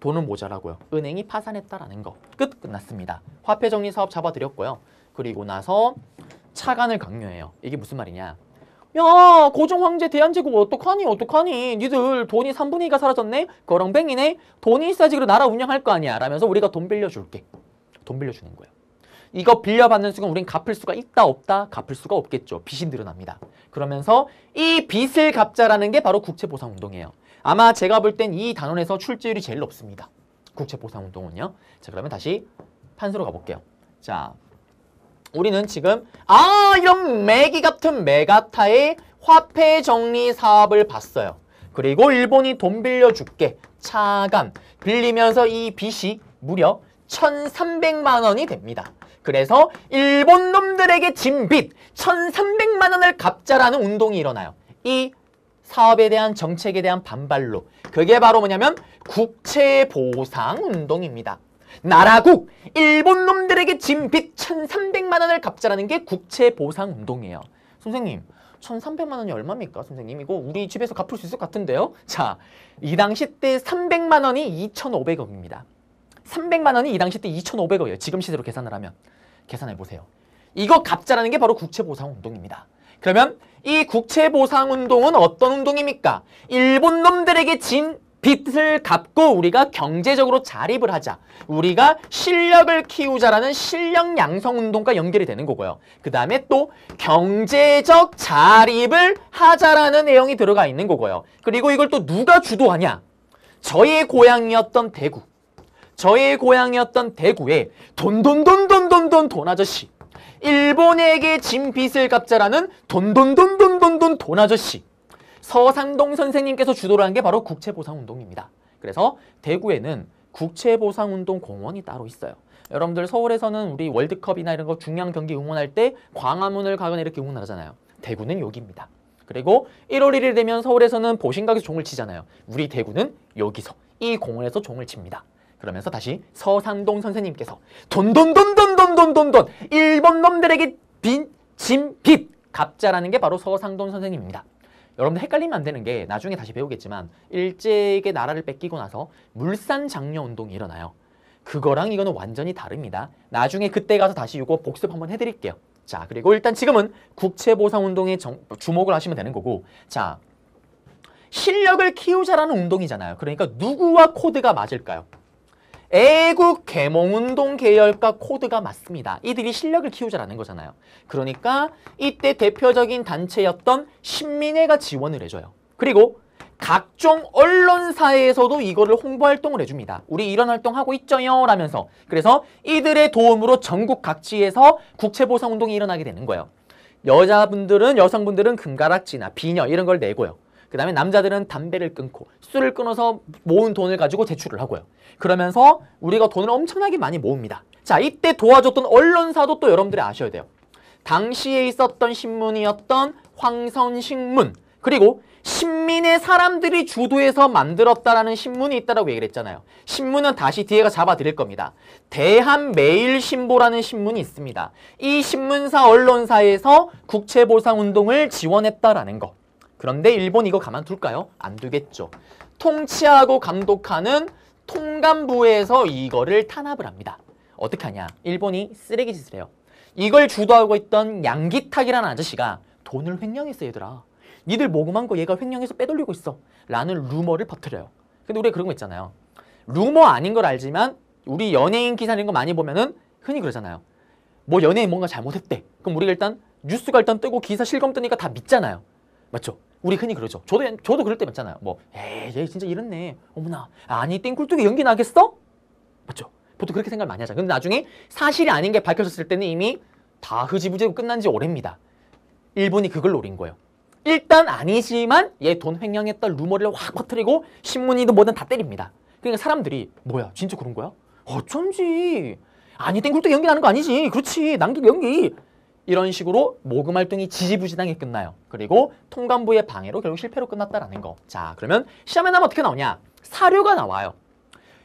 Speaker 1: 돈은 모자라고요. 은행이 파산했다라는 거. 끝 끝났습니다. 화폐 정리 사업 잡아드렸고요. 그리고 나서 차관을 강요해요. 이게 무슨 말이냐. 야 고종 황제 대한제국 어떡하니 어떡하니 니들 돈이 3분의 2가 사라졌네 거랑뱅이네 돈이 있어야지 그래 나라 운영할 거 아니야 라면서 우리가 돈 빌려줄게 돈 빌려주는 거예요 이거 빌려받는 순간 우린 갚을 수가 있다 없다 갚을 수가 없겠죠 빚이 늘어납니다 그러면서 이 빚을 갚자라는 게 바로 국채보상운동이에요 아마 제가 볼 땐 이 단원에서 출제율이 제일 높습니다. 국채보상운동은요. 자 그러면 다시 판서로 가볼게요. 자 우리는 지금 아 이런 매기 같은 메가타의 화폐 정리 사업을 봤어요. 그리고 일본이 돈 빌려줄게 차감 빌리면서 이 빚이 무려 1,300만 원이 됩니다. 그래서 일본 놈들에게 진빚 1,300만 원을 갚자라는 운동이 일어나요. 이 사업에 대한 정책에 대한 반발로 그게 바로 뭐냐면 국채보상운동입니다. 나라국 일본 놈들에게 진빚 1,300만 원을 갚자라는 게 국채보상운동이에요. 선생님 1,300만 원이 얼마입니까? 선생님 이거 우리 집에서 갚을 수 있을 것 같은데요? 자, 이 당시 때 300만 원이 2,500억입니다. 300만 원이 이 당시 때 2,500억이에요. 지금 시세로 계산을 하면. 계산해 보세요. 이거 갚자라는 게 바로 국채보상운동입니다. 그러면 이 국채보상운동은 어떤 운동입니까? 일본 놈들에게 진 빚을 갚고 우리가 경제적으로 자립을 하자. 우리가 실력을 키우자라는 실력 양성 운동과 연결이 되는 거고요. 그 다음에 또 경제적 자립을 하자라는 내용이 들어가 있는 거고요. 그리고 이걸 또 누가 주도하냐? 저의 고향이었던 대구. 저의 고향이었던 대구에 돈 돈 돈 돈 돈돈 돈 아저씨. 일본에게 진 빚을 갚자라는 돈돈돈돈돈돈 돈아저씨 서상동 선생님께서 주도를 한 게 바로 국채보상운동입니다. 그래서 대구에는 국채보상운동 공원이 따로 있어요. 여러분들 서울에서는 우리 월드컵이나 이런 거 중요한 경기 응원할 때 광화문을 가거나 이렇게 응원하잖아요. 대구는 여기입니다. 그리고 1월 1일 되면 서울에서는 보신각에서 종을 치잖아요. 우리 대구는 여기서 이 공원에서 종을 칩니다. 그러면서 다시 서상동 선생님께서 돈돈돈돈돈돈돈 돈 일본 놈들에게 빈, 짐, 빚 갑자라는 게 바로 서상동 선생님입니다. 여러분들 헷갈리면 안 되는 게 나중에 다시 배우겠지만 일제에게 나라를 뺏기고 나서 물산 장려 운동이 일어나요. 그거랑 이거는 완전히 다릅니다. 나중에 그때 가서 다시 이거 복습 한번 해드릴게요. 자 그리고 일단 지금은 국채보상운동에 주목을 하시면 되는 거고 자 실력을 키우자라는 운동이잖아요. 그러니까 누구와 코드가 맞을까요? 애국 계몽운동 계열과 코드가 맞습니다. 이들이 실력을 키우자라는 거잖아요. 그러니까 이때 대표적인 단체였던 신민회가 지원을 해줘요. 그리고 각종 언론사에서도 이거를 홍보 활동을 해줍니다. 우리 이런 활동하고 있죠요 라면서 그래서 이들의 도움으로 전국 각지에서 국채보상 운동이 일어나게 되는 거예요. 여자분들은 여성분들은 금가락지나 비녀 이런 걸 내고요. 그 다음에 남자들은 담배를 끊고 술을 끊어서 모은 돈을 가지고 제출을 하고요. 그러면서 우리가 돈을 엄청나게 많이 모읍니다. 자, 이때 도와줬던 언론사도 또 여러분들이 아셔야 돼요. 당시에 있었던 신문이었던 황선신문 그리고 신민의 사람들이 주도해서 만들었다라는 신문이 있다라고 얘기를 했잖아요. 신문은 다시 뒤에가 잡아드릴 겁니다. 대한매일신보라는 신문이 있습니다. 이 신문사 언론사에서 국채보상운동을 지원했다라는 것. 그런데 일본 이거 가만둘까요? 안 두겠죠. 통치하고 감독하는 통감부에서 이거를 탄압을 합니다. 어떻게 하냐? 일본이 쓰레기 짓을 해요. 이걸 주도하고 있던 양기탁이라는 아저씨가 돈을 횡령했어 얘들아. 니들 모금한 거 얘가 횡령해서 빼돌리고 있어. 라는 루머를 퍼뜨려요. 근데 우리가 그런 거 있잖아요. 루머 아닌 걸 알지만 우리 연예인 기사 이런 거 많이 보면은 흔히 그러잖아요. 뭐 연예인 뭔가 잘못했대. 그럼 우리가 일단 뉴스가 일단 뜨고 기사 실검 뜨니까 다 믿잖아요. 맞죠? 우리 흔히 그러죠. 저도 저도 그럴 때 많잖아요. 뭐 에이 얘 진짜 이랬네 어머나 아니 땡꿀뚝에 연기 나겠어? 맞죠? 보통 그렇게 생각 을 많이 하잖아요. 근데 나중에 사실이 아닌 게 밝혀졌을 때는 이미 다흐지부지고 끝난 지 오래입니다. 일본이 그걸 노린 거예요. 일단 아니지만 얘 돈횡령했던 루머를 확 퍼뜨리고 신문이든 뭐든 다 때립니다. 그러니까 사람들이 뭐야 진짜 그런 거야? 어쩐지 아니 땡굴뚝 연기 나는 거 아니지 그렇지 남기 연기 이런 식으로 모금 활동이 지지부진하게 끝나요. 그리고 통관부의 방해로 결국 실패로 끝났다라는 거. 자, 그러면 시험에 나면 어떻게 나오냐? 사료가 나와요.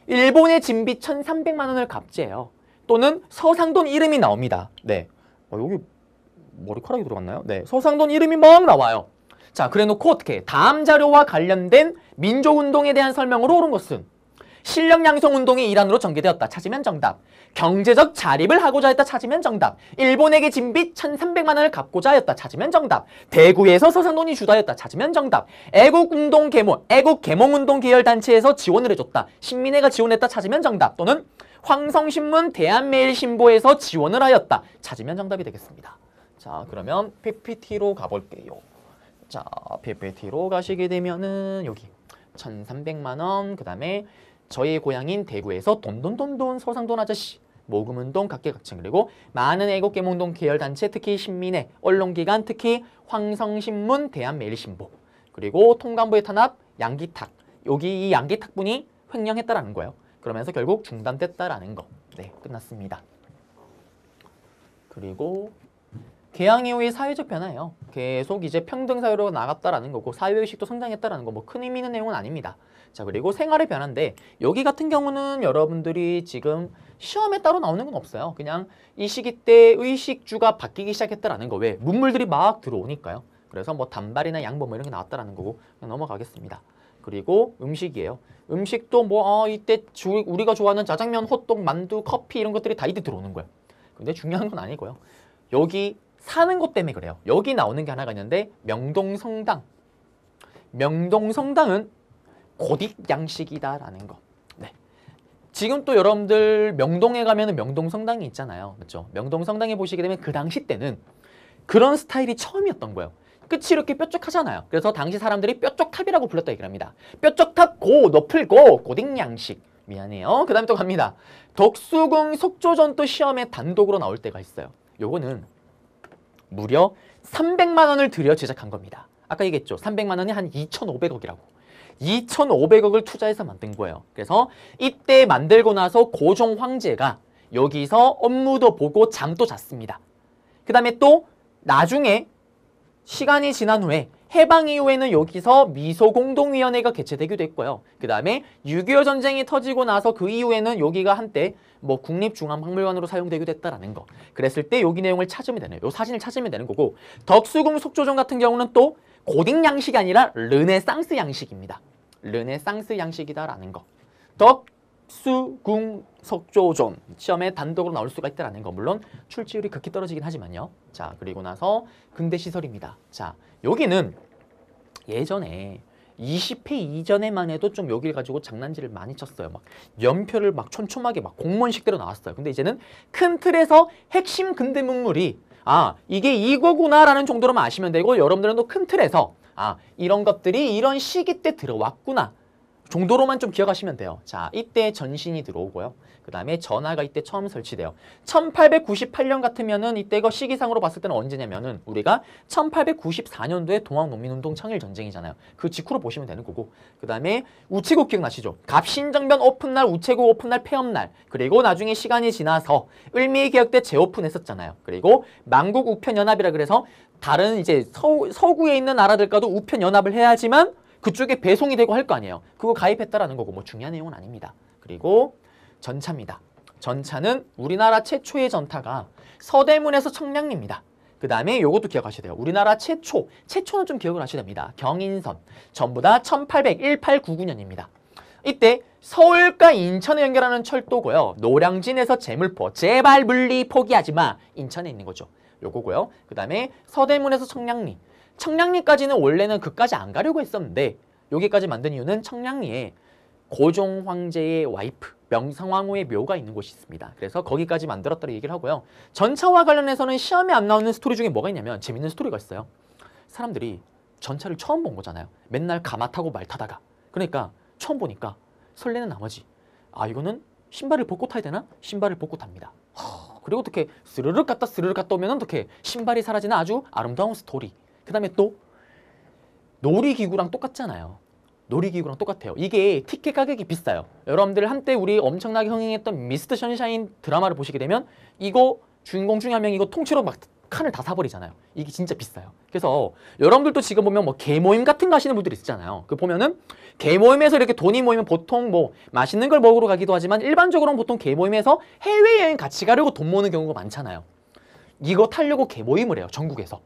Speaker 1: 일본의 진비 1,300만 원을 갑제해요. 또는 서상돈 이름이 나옵니다. 네. 어, 여기 머리카락이 들어갔나요? 네. 서상돈 이름이 막 나와요. 자, 그래 놓고 어떻게? 다음 자료와 관련된 민족운동에 대한 설명으로 옳은 것은 실력 양성 운동의 일환으로 전개되었다. 찾으면 정답. 경제적 자립을 하고자 했다. 찾으면 정답. 일본에게 진빚 1,300만 원을 갚고자 했다. 찾으면 정답. 대구에서 서산돈이 주다했다 찾으면 정답. 애국운동 계몽, 애국계몽운동 계열단체에서 지원을 해줬다. 신민회가 지원했다. 찾으면 정답. 또는 황성신문 대한매일신보에서 지원을 하였다. 찾으면 정답이 되겠습니다. 자, 그러면 PPT로 가볼게요. 자, PPT로 가시게 되면은 여기 1,300만 원, 그 다음에 저희 고향인 대구에서 돈돈돈돈 서상돈 아저씨 모금운동 각계각층 그리고 많은 애국계몽동 계열단체 특히 신민회 언론기관 특히 황성신문 대한매일신보 그리고 통감부의 탄압 양기탁 여기 이 양기탁분이 횡령했다라는 거예요 그러면서 결국 중단됐다라는 거네 끝났습니다 그리고 개항 이후의 사회적 변화예요. 계속 이제 평등 사회로 나갔다라는 거고 사회의식도 성장했다라는 거 뭐 큰 의미 있는 내용은 아닙니다. 자 그리고 생활의 변화인데 여기 같은 경우는 여러분들이 지금 시험에 따로 나오는 건 없어요. 그냥 이 시기 때 의식주가 바뀌기 시작했다라는 거 왜? 문물들이 막 들어오니까요. 그래서 뭐 단발이나 양보 뭐 이런 게 나왔다라는 거고 그냥 넘어가겠습니다. 그리고 음식이에요. 음식도 뭐 어, 이때 주, 우리가 좋아하는 짜장면, 호떡, 만두, 커피 이런 것들이 다 이때 들어오는 거예요. 근데 중요한 건 아니고요. 여기 사는 것 때문에 그래요. 여기 나오는 게 하나가 있는데 명동성당. 명동성당은 고딕 양식이다라는 거. 네. 지금 또 여러분들 명동에 가면 명동성당이 있잖아요. 그렇죠? 명동성당에 보시게 되면 그 당시 때는 그런 스타일이 처음이었던 거예요. 끝이 이렇게 뾰족하잖아요. 그래서 당시 사람들이 뾰족탑이라고 불렀다 얘기를 합니다. 뾰족탑 고, 높을 고, 고딕 양식. 미안해요. 그 다음에 또 갑니다. 덕수궁 속조전도 시험에 단독으로 나올 때가 있어요. 요거는 무려 300만 원을 들여 제작한 겁니다. 아까 얘기했죠. 300만 원이 한 2,500억이라고. 2,500억을 투자해서 만든 거예요. 그래서 이때 만들고 나서 고종 황제가 여기서 업무도 보고 잠도 잤습니다. 그 다음에 또 나중에 시간이 지난 후에 해방 이후에는 여기서 미소공동위원회가 개최되기도 했고요. 그 다음에 6.25 전쟁이 터지고 나서 그 이후에는 여기가 한때 뭐 국립중앙박물관으로 사용되기도 했다라는 거. 그랬을 때 여기 내용을 찾으면 되는요 사진을 찾으면 되는 거고 덕수궁 속조정 같은 경우는 또 고딕 양식이 아니라 르네상스 양식입니다. 르네상스 양식이다라는 거. 덕, 수궁석조전 시험에 단독으로 나올 수가 있다는 라건 물론 출제율이 극히 떨어지긴 하지만요. 자 그리고 나서 근대시설입니다. 자 여기는 예전에 20회 이전에만 해도 좀 여기를 가지고 장난질을 많이 쳤어요. 막 연표를 막 촘촘하게 막 공무원식대로 나왔어요. 근데 이제는 큰 틀에서 핵심 근대 문물이 아 이게 이거구나라는 정도로만 아시면 되고 여러분들은 또 큰 틀에서 아 이런 것들이 이런 시기 때 들어왔구나 정도로만 좀 기억하시면 돼요. 자, 이때 전신이 들어오고요. 그 다음에 전화가 이때 처음 설치돼요. 1898년 같으면은 이때 이거 시기상으로 봤을 때는 언제냐면은 우리가 1894년도에 동학농민운동 창일전쟁이잖아요. 그 직후로 보시면 되는 거고. 그 다음에 우체국 기억나시죠? 갑신정변 오픈날, 우체국 오픈날, 폐업날. 그리고 나중에 시간이 지나서 을미개혁 때 재오픈했었잖아요. 그리고 망국 우편연합이라 그래서 다른 이제 서, 서구에 있는 나라들과도 우편연합을 해야지만 그쪽에 배송이 되고 할 거 아니에요. 그거 가입했다라는 거고 뭐 중요한 내용은 아닙니다. 그리고 전차입니다. 전차는 우리나라 최초의 전타가 서대문에서 청량리입니다. 그 다음에 요것도 기억하셔야 돼요. 우리나라 최초, 최초는 좀 기억을 하셔야 됩니다. 경인선, 전부 다 1800, 1899년입니다. 이때 서울과 인천을 연결하는 철도고요. 노량진에서 제물포, 제발 물리 포기하지 마. 인천에 있는 거죠. 요거고요. 그 다음에 서대문에서 청량리, 청량리까지는 원래는 그까지 안 가려고 했었는데 여기까지 만든 이유는 청량리에 고종 황제의 와이프 명상황후의 묘가 있는 곳이 있습니다. 그래서 거기까지 만들었다고 얘기를 하고요. 전차와 관련해서는 시험에 안 나오는 스토리 중에 뭐가 있냐면 재밌는 스토리가 있어요. 사람들이 전차를 처음 본 거잖아요. 맨날 가마 타고 말 타다가 그러니까 처음 보니까 설레는 나머지 아 이거는 신발을 벗고 타야 되나? 신발을 벗고 탑니다. 허, 그리고 어떻게 스르륵 갔다 스르륵 갔다 오면 어떻게 신발이 사라지는 아주 아름다운 스토리 그 다음에 또 놀이기구랑 똑같잖아요. 놀이기구랑 똑같아요. 이게 티켓 가격이 비싸요. 여러분들 한때 우리 엄청나게 흥행했던 미스터 션샤인 드라마를 보시게 되면 이거 주인공 중에 한 명이 이거 통째로 막 칸을 다 사버리잖아요. 이게 진짜 비싸요. 그래서 여러분들도 지금 보면 뭐 개모임 같은 거 하시는 분들 있잖아요. 그 보면은 개모임에서 이렇게 돈이 모이면 보통 뭐 맛있는 걸 먹으러 가기도 하지만 일반적으로는 보통 개모임에서 해외여행 같이 가려고 돈 모으는 경우가 많잖아요. 이거 타려고 개모임을 해요. 전국에서.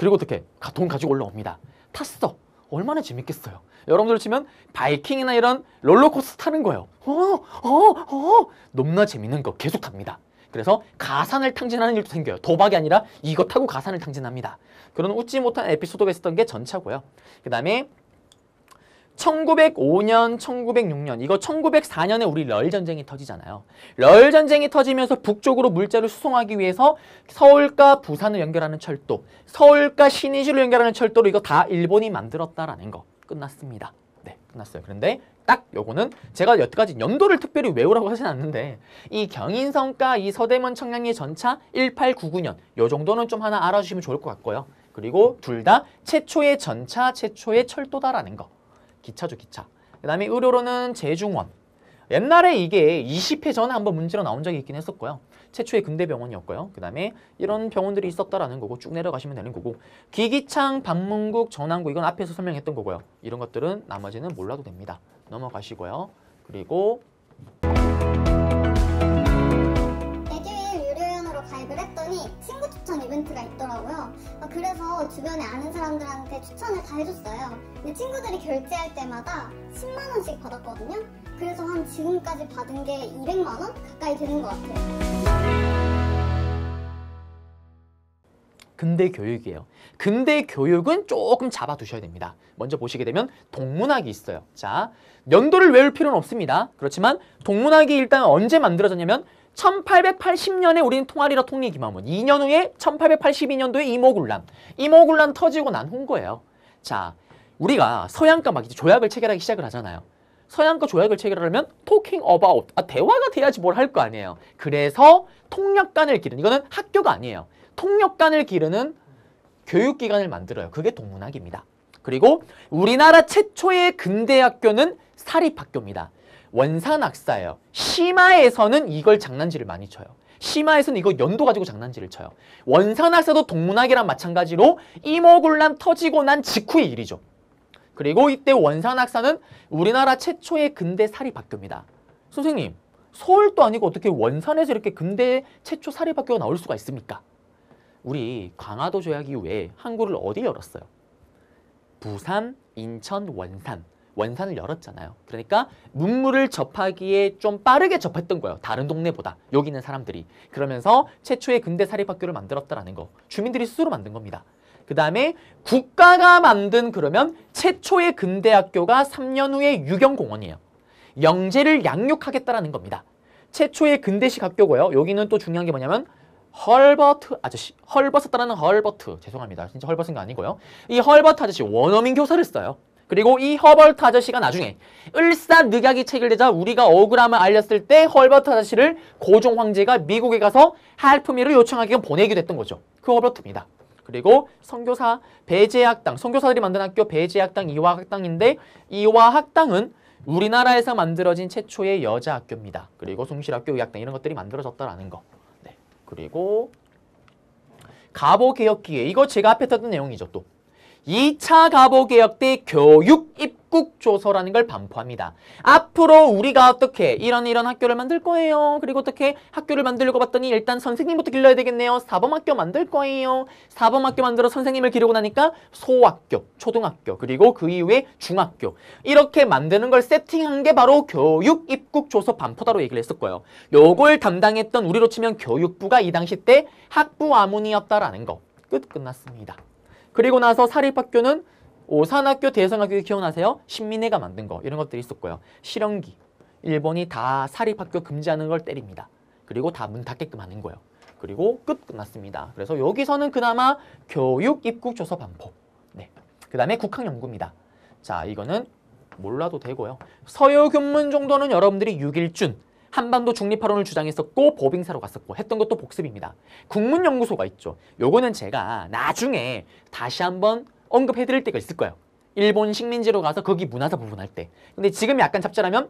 Speaker 1: 그리고 어떻게 돈 가지고 올라옵니다. 탔어. 얼마나 재밌겠어요. 여러분들 치면 바이킹이나 이런 롤러코스터 타는 거예요. 어, 어, 어. 너무나 재밌는 거 계속 탑니다. 그래서 가산을 탕진하는 일도 생겨요. 도박이 아니라 이거 타고 가산을 탕진합니다. 그런 웃지 못한 에피소드가 있었던 게 전차고요. 그 다음에 1905년, 1906년, 이거 1904년에 우리 러일 전쟁이 터지잖아요. 러일 전쟁이 터지면서 북쪽으로 물자를 수송하기 위해서 서울과 부산을 연결하는 철도, 서울과 신의시를 연결하는 철도로 이거 다 일본이 만들었다라는 거 끝났습니다. 네, 끝났어요. 그런데 딱 요거는 제가 여태까지 연도를 특별히 외우라고 하진 않는데 이경인성과이 서대문 청량리 전차 1899년 요 정도는 좀 하나 알아주시면 좋을 것 같고요. 그리고 둘 다 최초의 전차, 최초의 철도다라는 거. 기차죠 기차 그 다음에 의료로는 제중원 옛날에 이게 20회 전에 한번 문제로 나온 적이 있긴 했었고요 최초의 근대병원이었고요 그 다음에 이런 병원들이 있었다라는 거고 쭉 내려가시면 되는 거고 기기창, 방문국 전환구 이건 앞에서 설명했던 거고요 이런 것들은 나머지는 몰라도 됩니다 넘어가시고요 그리고 매주일 유료연으로 가입을 했더니 친구 추천 이벤트가 있더라고요 아, 그래서 주변에 아는 사람들한테 추천을 다 해줬어요. 근데 친구들이 결제할 때마다 10만 원씩 받았거든요. 그래서 한 지금까지 받은 게 200만 원 가까이 되는 것 같아요. 근대 교육이에요. 근대 교육은 조금 잡아두셔야 됩니다. 먼저 보시게 되면 동문학이 있어요. 자, 연도를 외울 필요는 없습니다. 그렇지만 동문학이 일단 언제 만들어졌냐면 1880년에 우리는 통일이라 통일기만문 2년 후에 1882년도에 이모군란 이모군란 터지고 난 홍거예요. 자 우리가 서양과 막 이제 조약을 체결하기 시작을 하잖아요. 서양과 조약을 체결하려면 토킹 어바웃 아, 대화가 돼야지 뭘 할 거 아니에요. 그래서 통역관을 기르는 이거는 학교가 아니에요. 통역관을 기르는 교육기관을 만들어요. 그게 동문학입니다. 그리고 우리나라 최초의 근대학교는 사립학교입니다. 원산악사예요. 심화에서는 이걸 장난질을 많이 쳐요. 심화에서는 이거 연도 가지고 장난질을 쳐요. 원산악사도 동문학이랑 마찬가지로 이모굴람 터지고 난 직후의 일이죠. 그리고 이때 원산악사는 우리나라 최초의 근대 사리 바교니다 선생님, 서울도 아니고 어떻게 원산에서 이렇게 근대 최초 사리 바교가 나올 수가 있습니까? 우리 강화도 조약 이후에 항구를 어디 열었어요? 부산, 인천, 원산. 원산을 열었잖아요. 그러니까 문물을 접하기에 좀 빠르게 접했던 거예요. 다른 동네보다 여기 있는 사람들이. 그러면서 최초의 근대 사립학교를 만들었다라는 거. 주민들이 스스로 만든 겁니다. 그 다음에 국가가 만든 그러면 최초의 근대 학교가 3년 후에 유경공원이에요. 영재를 양육하겠다라는 겁니다. 최초의 근대식 학교고요. 여기는 또 중요한 게 뭐냐면 헐버트 아저씨, 헐버스 따라는 헐버트, 죄송합니다. 진짜 헐버스인 거 아니고요. 이 헐버트 아저씨 원어민 교사를 써요. 그리고 이 허벌트 아저씨가 나중에 을사늑약이 체결되자 우리가 억울함을 알렸을 때 허벌트 아저씨를 고종 황제가 미국에 가서 할품위를 요청하기 위 보내기도 했던 거죠. 그 허벌트입니다. 그리고 성교사 배제학당, 성교사들이 만든 학교 배제학당 이화학당인데 이화학당은 우리나라에서 만들어진 최초의 여자 학교입니다. 그리고 송실학교 의학당 이런 것들이 만들어졌다라는 거. 네. 그리고 가보개혁기에 이거 제가 앞에 떴던 내용이죠 또. 2차 갑오개혁때 교육 입국 조서라는 걸 반포합니다. 앞으로 우리가 어떻게 이런 이런 학교를 만들 거예요. 그리고 어떻게 학교를 만들고 봤더니 일단 선생님부터 길러야 되겠네요. 사범학교 만들 거예요. 사범학교 만들어 선생님을 기르고 나니까 소학교, 초등학교, 그리고 그 이후에 중학교 이렇게 만드는 걸 세팅한 게 바로 교육 입국 조서 반포다로 얘기를 했었고요. 요걸 담당했던 우리로 치면 교육부가 이 당시 때 학부 아문이었다라는 거. 끝 끝났습니다. 그리고 나서 사립학교는 오산학교, 대성학교 기억나세요? 신민회가 만든 거 이런 것들이 있었고요. 실형기, 일본이 다 사립학교 금지하는 걸 때립니다. 그리고 다 문 닫게끔 하는 거예요. 그리고 끝 끝났습니다. 그래서 여기서는 그나마 교육 입국 조서 반포. 네. 그 다음에 국학 연구입니다. 자, 이거는 몰라도 되고요. 서요 교문 정도는 여러분들이 6일준 한반도 중립화론을 주장했었고 보빙사로 갔었고 했던 것도 복습입니다. 국문연구소가 있죠. 요거는 제가 나중에 다시 한번 언급해드릴 때가 있을 거예요. 일본 식민지로 가서 거기 문화사 부분 할 때. 근데 지금 약간 잡자라면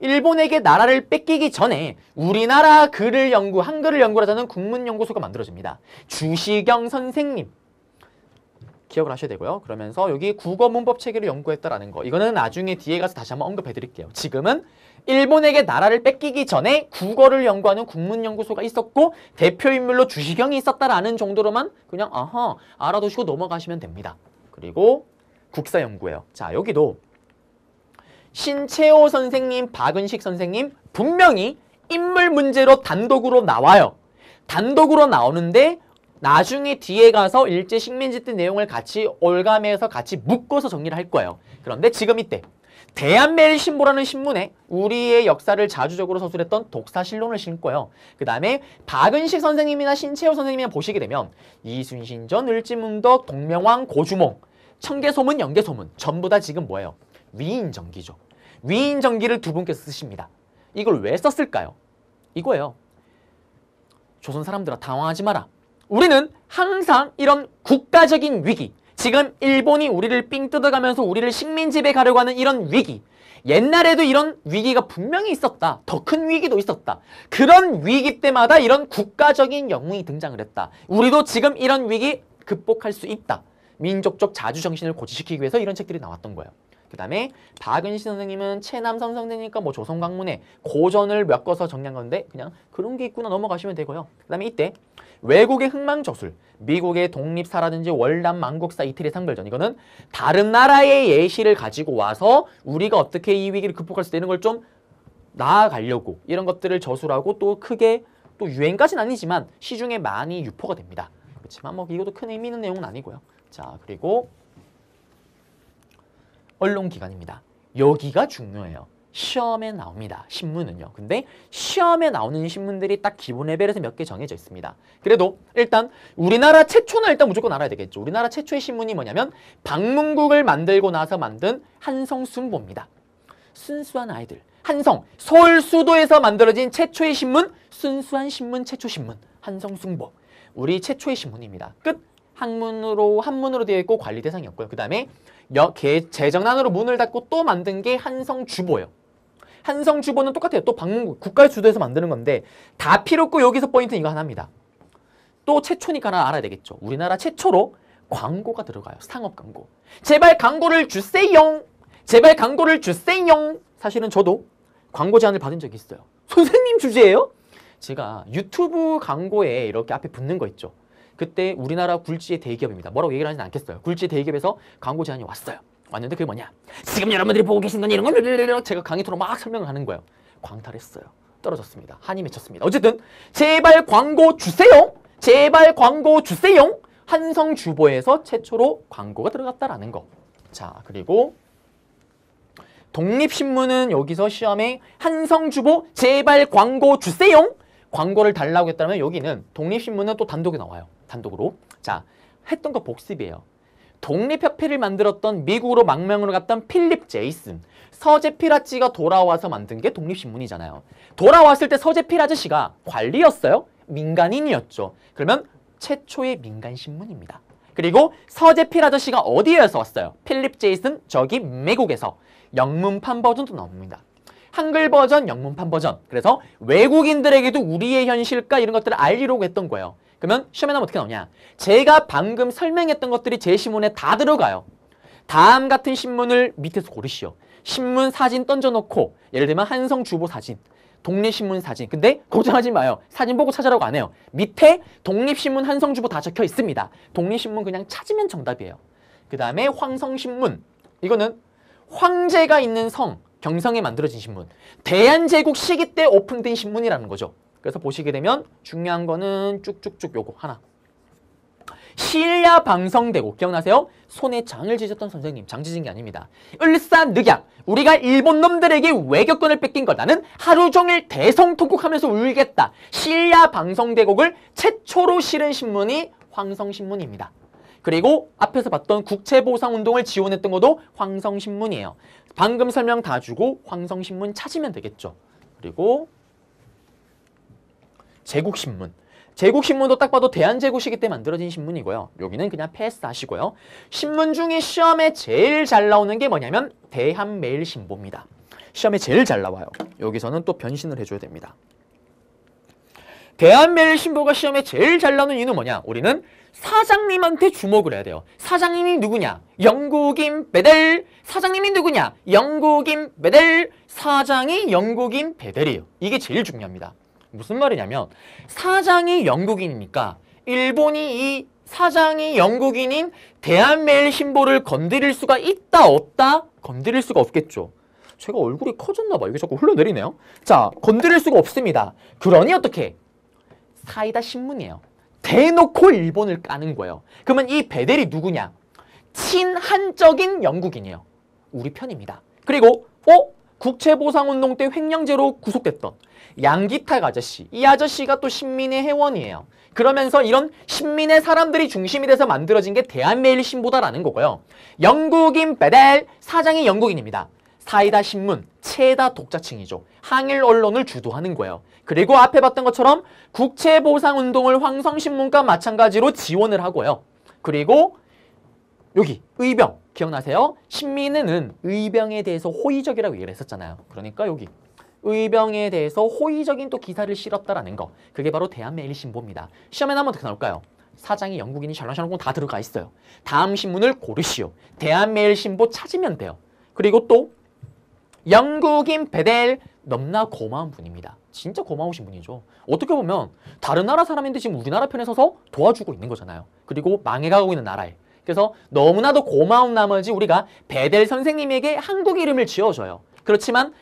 Speaker 1: 일본에게 나라를 뺏기기 전에 우리나라 글을 연구, 한글을 연구하자는 국문연구소가 만들어집니다. 주시경 선생님. 기억을 하셔야 되고요. 그러면서 여기 국어 문법 체계를 연구했다라는 거. 이거는 나중에 뒤에 가서 다시 한번 언급해 드릴게요. 지금은 일본에게 나라를 뺏기기 전에 국어를 연구하는 국문연구소가 있었고 대표 인물로 주시경이 있었다라는 정도로만 그냥 아하 알아두시고 넘어가시면 됩니다. 그리고 국사 연구예요. 자, 여기도 신채호 선생님, 박은식 선생님 분명히 인물 문제로 단독으로 나와요. 단독으로 나오는데 나중에 뒤에 가서 일제 식민지 때 내용을 같이 올감해서 같이 묶어서 정리를 할 거예요. 그런데 지금 이때 대한매일신보라는 신문에 우리의 역사를 자주적으로 서술했던 독사신론을 신고요. 그 다음에 박은식 선생님이나 신채호 선생님이 보시게 되면 이순신전, 을지문덕, 동명왕, 고주몽, 청계소문, 연계소문 전부 다 지금 뭐예요? 위인전기죠. 위인전기를 두 분께서 쓰십니다. 이걸 왜 썼을까요? 이거예요. 조선 사람들아 당황하지 마라. 우리는 항상 이런 국가적인 위기 지금 일본이 우리를 삥 뜯어가면서 우리를 식민지배 가려고 하는 이런 위기 옛날에도 이런 위기가 분명히 있었다. 더 큰 위기도 있었다. 그런 위기 때마다 이런 국가적인 영웅이 등장을 했다. 우리도 지금 이런 위기 극복할 수 있다. 민족적 자주정신을 고취시키기 위해서 이런 책들이 나왔던 거예요. 그 다음에 박은신 선생님은 최남선 선생님과 뭐 조선강문에 고전을 엮어서 정리한 건데 그냥 그런 게 있구나 넘어가시면 되고요. 그 다음에 이때 외국의 흥망저술 미국의 독립사라든지 월남 망국사 이태리 상별전 이거는 다른 나라의 예시를 가지고 와서 우리가 어떻게 이 위기를 극복할 수 있는 걸 좀 나아가려고 이런 것들을 저술하고 또 크게 또 유행까지는 아니지만 시중에 많이 유포가 됩니다. 그렇지만 뭐 이것도 큰 의미 있는 내용은 아니고요. 자 그리고 언론기관입니다. 여기가 중요해요. 시험에 나옵니다. 신문은요. 근데 시험에 나오는 신문들이 딱 기본 레벨에서 몇 개 정해져 있습니다. 그래도 일단 우리나라 최초는 일단 무조건 알아야 되겠죠. 우리나라 최초의 신문이 뭐냐면 방문국을 만들고 나서 만든 한성순보입니다. 순수한 아이들. 한성, 서울 수도에서 만들어진 최초의 신문, 순수한 신문, 최초 신문, 한성순보. 우리 최초의 신문입니다. 끝! 학문으로 한문으로 되어 있고 관리 대상이었고요. 그 다음에 여, 개, 재정난으로 문을 닫고 또 만든 게 한성주보예요. 한성 주보는 똑같아요. 또 방문 국가의 주도에서 만드는 건데 다 필요 없고 여기서 포인트 이거 하나입니다. 또 최초니까 하나 알아야 되겠죠. 우리나라 최초로 광고가 들어가요. 상업 광고. 제발 광고를 주세요. 제발 광고를 주세요. 사실은 저도 광고 제안을 받은 적이 있어요. 선생님 주제예요? 제가 유튜브 광고에 이렇게 앞에 붙는 거 있죠. 그때 우리나라 굴지의 대기업입니다. 뭐라고 얘기를 하지는 않겠어요. 굴지 대기업에서 광고 제안이 왔어요. 왔는데 그게 뭐냐? 지금 여러분들이 보고 계신 건 이런 걸 제가 강의토로 막 설명을 하는 거예요. 광탈했어요. 떨어졌습니다. 한이 맺혔습니다. 어쨌든 제발 광고 주세요. 제발 광고 주세요. 한성주보에서 최초로 광고가 들어갔다라는 거. 자, 그리고 독립신문은 여기서 시험에 한성주보 제발 광고 주세요. 광고를 달라고 했다면 여기는 독립신문은 또 단독이 나와요. 단독으로. 자, 했던 거 복습이에요. 독립협회를 만들었던 미국으로 망명으로 갔던 필립 제이슨, 서재 피라치가 돌아와서 만든 게 독립신문이잖아요. 돌아왔을 때 서재 피라지씨가 관리였어요? 민간인이었죠. 그러면 최초의 민간신문입니다. 그리고 서재 피라지 씨가 어디에서 왔어요? 필립 제이슨 저기 미국에서 영문판 버전도 나옵니다. 한글 버전, 영문판 버전. 그래서 외국인들에게도 우리의 현실과 이런 것들을 알리려고 했던 거예요. 그러면 시험에 나면 오 어떻게 나오냐? 제가 방금 설명했던 것들이 제 신문에 다 들어가요. 다음 같은 신문을 밑에서 고르시오. 신문 사진 던져놓고 예를 들면 한성 주보 사진, 독립신문 사진. 근데 걱정하지 마요. 사진 보고 찾으라고 안 해요. 밑에 독립신문 한성 주보 다 적혀 있습니다. 독립신문 그냥 찾으면 정답이에요. 그 다음에 황성신문. 이거는 황제가 있는 성, 경성에 만들어진 신문. 대한제국 시기 때 오픈된 신문이라는 거죠. 그래서 보시게 되면 중요한 거는 쭉쭉쭉 요거 하나. 실야 방성대고 기억나세요? 손에 장을 지셨던 선생님 장 지진 게 아닙니다. 을사늑약 우리가 일본 놈들에게 외교권을 뺏긴 걸 나는 하루 종일 대성통곡하면서 울겠다. 실야 방성대곡을 최초로 실은 신문이 황성신문입니다. 그리고 앞에서 봤던 국채보상운동을 지원했던 것도 황성신문이에요. 방금 설명 다 주고 황성신문 찾으면 되겠죠. 그리고 제국신문. 제국신문도 딱 봐도 대한제국 시기 때 만들어진 신문이고요. 여기는 그냥 패스하시고요. 신문 중에 시험에 제일 잘 나오는 게 뭐냐면 대한매일신보입니다. 시험에 제일 잘 나와요. 여기서는 또 변신을 해줘야 됩니다. 대한매일신보가 시험에 제일 잘 나오는 이유는 뭐냐? 우리는 사장님한테 주목을 해야 돼요. 사장님이 누구냐? 영국인 베델. 사장님이 누구냐? 영국인 베델. 사장이 영국인 베델이에요. 이게 제일 중요합니다. 무슨 말이냐면 사장이 영국인이니까 일본이 이 사장이 영국인인 대한매일 신보를 건드릴 수가 있다 없다 건드릴 수가 없겠죠. 제가 얼굴이 커졌나 봐. 이게 자꾸 흘러내리네요. 자, 건드릴 수가 없습니다. 그러니 어떻게? 사이다 신문이에요. 대놓고 일본을 까는 거예요. 그러면 이 베델이 누구냐? 친한적인 영국인이에요. 우리 편입니다. 그리고 어? 국채보상운동 때 횡령죄로 구속됐던 양기탁 아저씨 이 아저씨가 또 신민의 회원이에요 그러면서 이런 신민의 사람들이 중심이 돼서 만들어진 게 대한매일신보다라는 거고요 영국인 베델 사장이 영국인입니다 사이다 신문 최다 독자층이죠 항일 언론을 주도하는 거예요 그리고 앞에 봤던 것처럼 국채보상운동을 황성신문과 마찬가지로 지원을 하고요 그리고 여기 의병 기억나세요? 신민은 의병에 대해서 호의적이라고 얘기를 했었잖아요. 그러니까 여기 의병에 대해서 호의적인 또 기사를 실었다라는 거. 그게 바로 대한매일신보입니다. 시험에 나면 어떻게 나올까요? 사장이 영국인이 잘나셔놓고 다 들어가 있어요. 다음 신문을 고르시오. 대한매일신보 찾으면 돼요. 그리고 또 영국인 베델 넘나 고마운 분입니다. 진짜 고마우신 분이죠. 어떻게 보면 다른 나라 사람인데 지금 우리나라 편에 서서 도와주고 있는 거잖아요. 그리고 망해가고 있는 나라에 그래서 너무나도 고마운 나머지 우리가 베델 선생님에게 한국 이름을 지어줘요. 그렇지만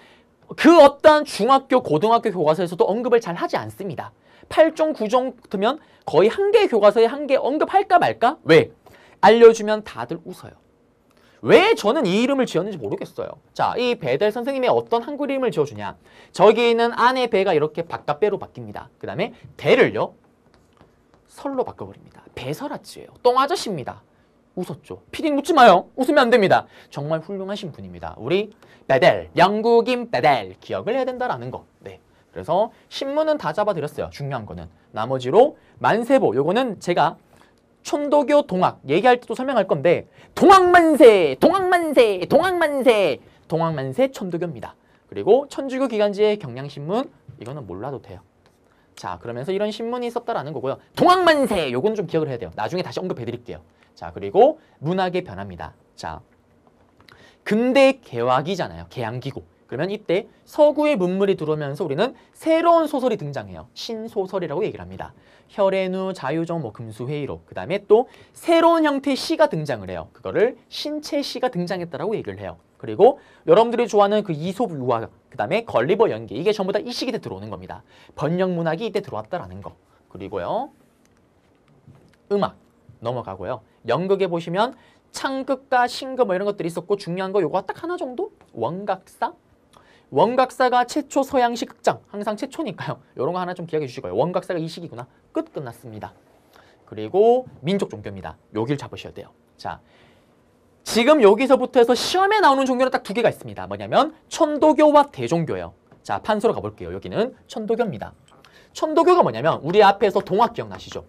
Speaker 1: 그어떤 중학교, 고등학교 교과서에서도 언급을 잘 하지 않습니다. 8종, 9종 되면 거의 한개의 교과서에 한 개 언급할까 말까? 왜? 알려주면 다들 웃어요. 왜 저는 이 이름을 지었는지 모르겠어요. 자, 이 베델 선생님의 어떤 한글 이름을 지어주냐. 저기 있는 안의 배가 이렇게 바깥배로 바뀝니다. 그 다음에 대를요. 설로 바꿔버립니다. 배설아치예요. 똥아저씨입니다. 웃었죠. 피디 님 웃지 마요. 웃으면 안 됩니다. 정말 훌륭하신 분입니다. 우리 베델, 영국인 베델 기억을 해야 된다라는 거. 네. 그래서 신문은 다 잡아드렸어요. 중요한 거는. 나머지로 만세보 요거는 제가 천도교 동학 얘기할 때도 설명할 건데 동학만세, 동학만세, 동학만세, 동학만세 천도교입니다. 그리고 천주교 기간지의 경량신문 이거는 몰라도 돼요. 자 그러면서 이런 신문이 있었다라는 거고요. 동학만세 요건 좀 기억을 해야 돼요. 나중에 다시 언급해드릴게요. 자, 그리고 문학의 변화입니다. 자, 근대 개화기잖아요. 개항기고 그러면 이때 서구의 문물이 들어오면서 우리는 새로운 소설이 등장해요. 신소설이라고 얘기를 합니다. 혈애누, 자유정, 뭐금수회의로그 다음에 또 새로운 형태의 시가 등장을 해요. 그거를 신체 시가 등장했다라고 얘기를 해요. 그리고 여러분들이 좋아하는 그 이솝 유화, 그 다음에 걸리버 연기. 이게 전부 다 이 시기 때 들어오는 겁니다. 번역 문학이 이때 들어왔다라는 거. 그리고요. 음악 넘어가고요. 연극에 보시면 창극과 신극 뭐 이런 것들이 있었고 중요한 거 요거 딱 하나 정도? 원각사? 원각사가 최초 서양식 극장 항상 최초니까요. 요런거 하나 좀 기억해 주실거예요 원각사가 이 시기구나. 끝 끝났습니다. 그리고 민족 종교입니다. 요기를 잡으셔야 돼요. 자, 지금 여기서부터 해서 시험에 나오는 종교는 딱 두 개가 있습니다. 뭐냐면 천도교와 대종교예요. 자, 판소로 가볼게요. 여기는 천도교입니다. 천도교가 뭐냐면 우리 앞에서 동학 기억나시죠?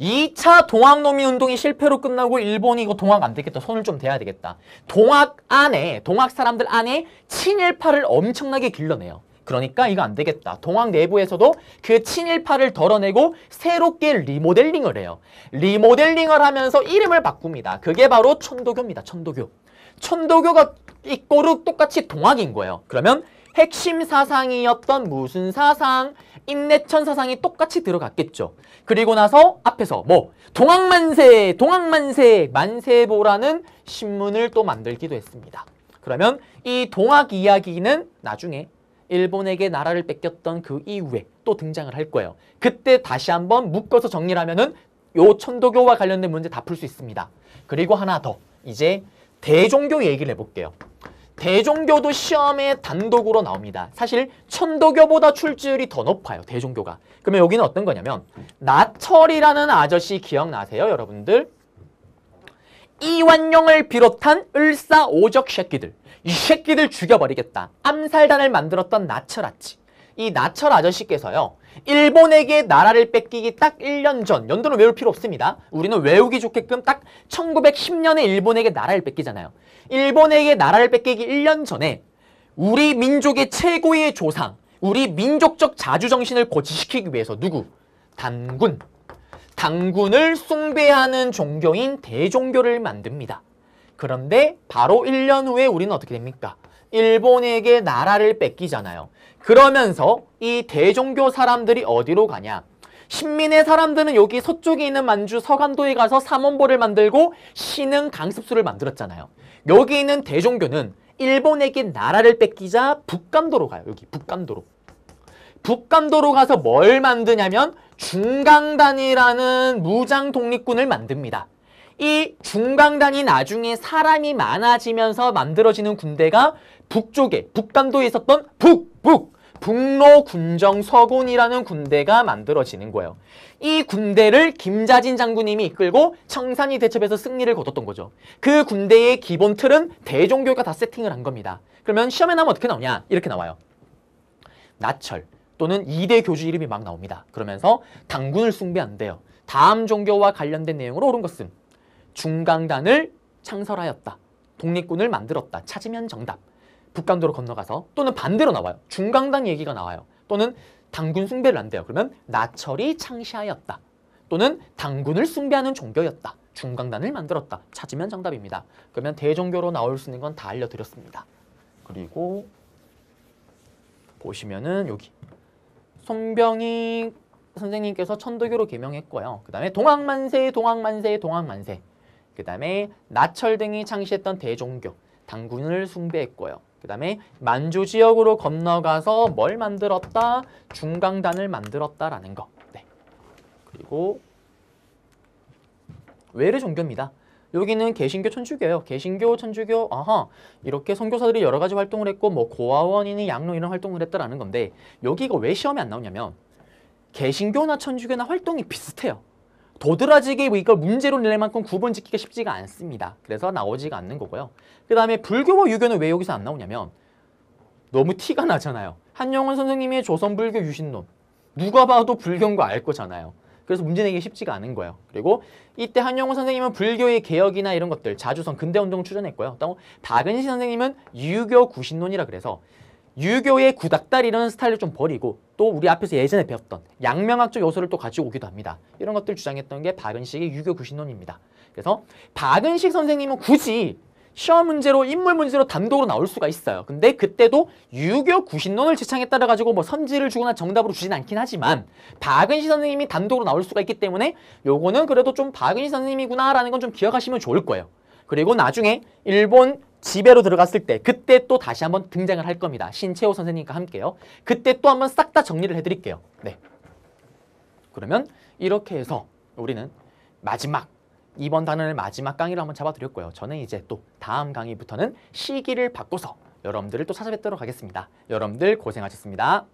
Speaker 1: 2차 동학노미 운동이 실패로 끝나고 일본이 이거 동학 안 되겠다. 손을 좀 대야 되겠다. 동학 안에, 동학 사람들 안에 친일파를 엄청나게 길러내요. 그러니까 이거 안 되겠다. 동학 내부에서도 그 친일파를 덜어내고 새롭게 리모델링을 해요. 리모델링을 하면서 이름을 바꿉니다. 그게 바로 천도교입니다. 천도교. 천도교가 이꼬르 똑같이 동학인 거예요. 그러면 핵심 사상이었던 무슨 사상? 인내천 사상이 똑같이 들어갔겠죠. 그리고 나서 앞에서 뭐 동학만세, 동학만세, 만세보라는 신문을 또 만들기도 했습니다. 그러면 이 동학 이야기는 나중에 일본에게 나라를 뺏겼던 그 이후에 또 등장을 할 거예요. 그때 다시 한번 묶어서 정리를 하면은 요 천도교와 관련된 문제 다 풀 수 있습니다. 그리고 하나 더 이제 대종교 얘기를 해볼게요. 대종교도 시험에 단독으로 나옵니다. 사실 천도교보다 출제율이 더 높아요. 대종교가. 그러면 여기는 어떤 거냐면 나철이라는 아저씨 기억나세요? 여러분들. 이완용을 비롯한 을사오적 새끼들. 이 새끼들 죽여버리겠다. 암살단을 만들었던 나철 아치. 이 나철 아저씨께서요. 일본에게 나라를 뺏기기 딱 1년 전 연도는 외울 필요 없습니다. 우리는 외우기 좋게끔 딱 1910년에 일본에게 나라를 뺏기잖아요. 일본에게 나라를 뺏기기 1년 전에 우리 민족의 최고의 조상 우리 민족적 자주정신을 고치시키기 위해서 누구? 단군. 단군을 숭배하는 종교인 대종교를 만듭니다. 그런데 바로 1년 후에 우리는 어떻게 됩니까? 일본에게 나라를 뺏기잖아요. 그러면서 이 대종교 사람들이 어디로 가냐? 신민의 사람들은 여기 서쪽에 있는 만주 서간도에 가서 삼원보를 만들고 신흥 강습수를 만들었잖아요. 여기 있는 대종교는 일본에게 나라를 뺏기자 북간도로 가요. 여기 북간도로북간도로 가서 뭘 만드냐면 중강단이라는 무장 독립군을 만듭니다. 이 중강단이 나중에 사람이 많아지면서 만들어지는 군대가 북쪽에 북강도에 있었던 북북 북로 군정 서군이라는 군대가 만들어지는 거예요. 이 군대를 김자진 장군님이 이끌고 청산이 대첩에서 승리를 거뒀던 거죠. 그 군대의 기본 틀은 대종교가 다 세팅을 한 겁니다. 그러면 시험에 나면 어떻게 나오냐? 이렇게 나와요. 나철 또는 이대 교주 이름이 막 나옵니다. 그러면서 당군을 숭배 한대요 다음 종교와 관련된 내용으로 옳은 것은 중강단을 창설하였다. 독립군을 만들었다. 찾으면 정답. 북강도로 건너가서 또는 반대로 나와요. 중강단 얘기가 나와요. 또는 당군 숭배를 한대요 그러면 나철이 창시하였다. 또는 당군을 숭배하는 종교였다. 중강단을 만들었다. 찾으면 정답입니다. 그러면 대종교로 나올 수 있는 건 다 알려드렸습니다. 그리고 보시면은 여기 송병희 선생님께서 천도교로 개명했고요. 그 다음에 동학만세, 동학만세, 동학만세 그 다음에 나철 등이 창시했던 대종교, 당군을 숭배했고요. 그 다음에 만주 지역으로 건너가서 뭘 만들었다? 중강단을 만들었다라는 거. 네. 그리고 외르 종교입니다. 여기는 개신교, 천주교예요. 개신교, 천주교, 아하 이렇게 선교사들이 여러 가지 활동을 했고 뭐 고아원이니 양로 이런 활동을 했다라는 건데 여기가 왜 시험에 안 나오냐면 개신교나 천주교나 활동이 비슷해요. 도드라지게 이걸 문제로 낼 만큼 구분 짓기가 쉽지가 않습니다. 그래서 나오지가 않는 거고요. 그 다음에 불교와 유교는 왜 여기서 안 나오냐면 너무 티가 나잖아요. 한영원 선생님의 조선불교 유신론. 누가 봐도 불교인 거 알 거잖아요. 그래서 문제 내기 쉽지가 않은 거예요. 그리고 이때 한영호 선생님은 불교의 개혁이나 이런 것들, 자주성 근대운동을 추진했고요. 또박은희 선생님은 유교 구신론이라 그래서 유교의 구닥다리는 스타일을 좀 버리고 또 우리 앞에서 예전에 배웠던 양명학적 요소를 또 가지고 오기도 합니다. 이런 것들 주장했던 게 박은식의 유교 구신론입니다. 그래서 박은식 선생님은 굳이 시험 문제로 인물 문제로 단독으로 나올 수가 있어요. 근데 그때도 유교 구신론을 지창했다라 가지고 뭐 선지를 주거나 정답으로 주진 않긴 하지만 박은식 선생님이 단독으로 나올 수가 있기 때문에 요거는 그래도 좀 박은시 선생님이구나라는 건 좀 기억하시면 좋을 거예요. 그리고 나중에 일본 지배로 들어갔을 때 그때 또 다시 한번 등장을 할 겁니다. 신채호 선생님과 함께요. 그때 또 한번 싹 다 정리를 해드릴게요. 네. 그러면 이렇게 해서 우리는 마지막 이번 단원을 마지막 강의로 한번 잡아드렸고요. 저는 이제 또 다음 강의부터는 시기를 바꿔서 여러분들을 또 찾아뵙도록 하겠습니다. 여러분들 고생하셨습니다.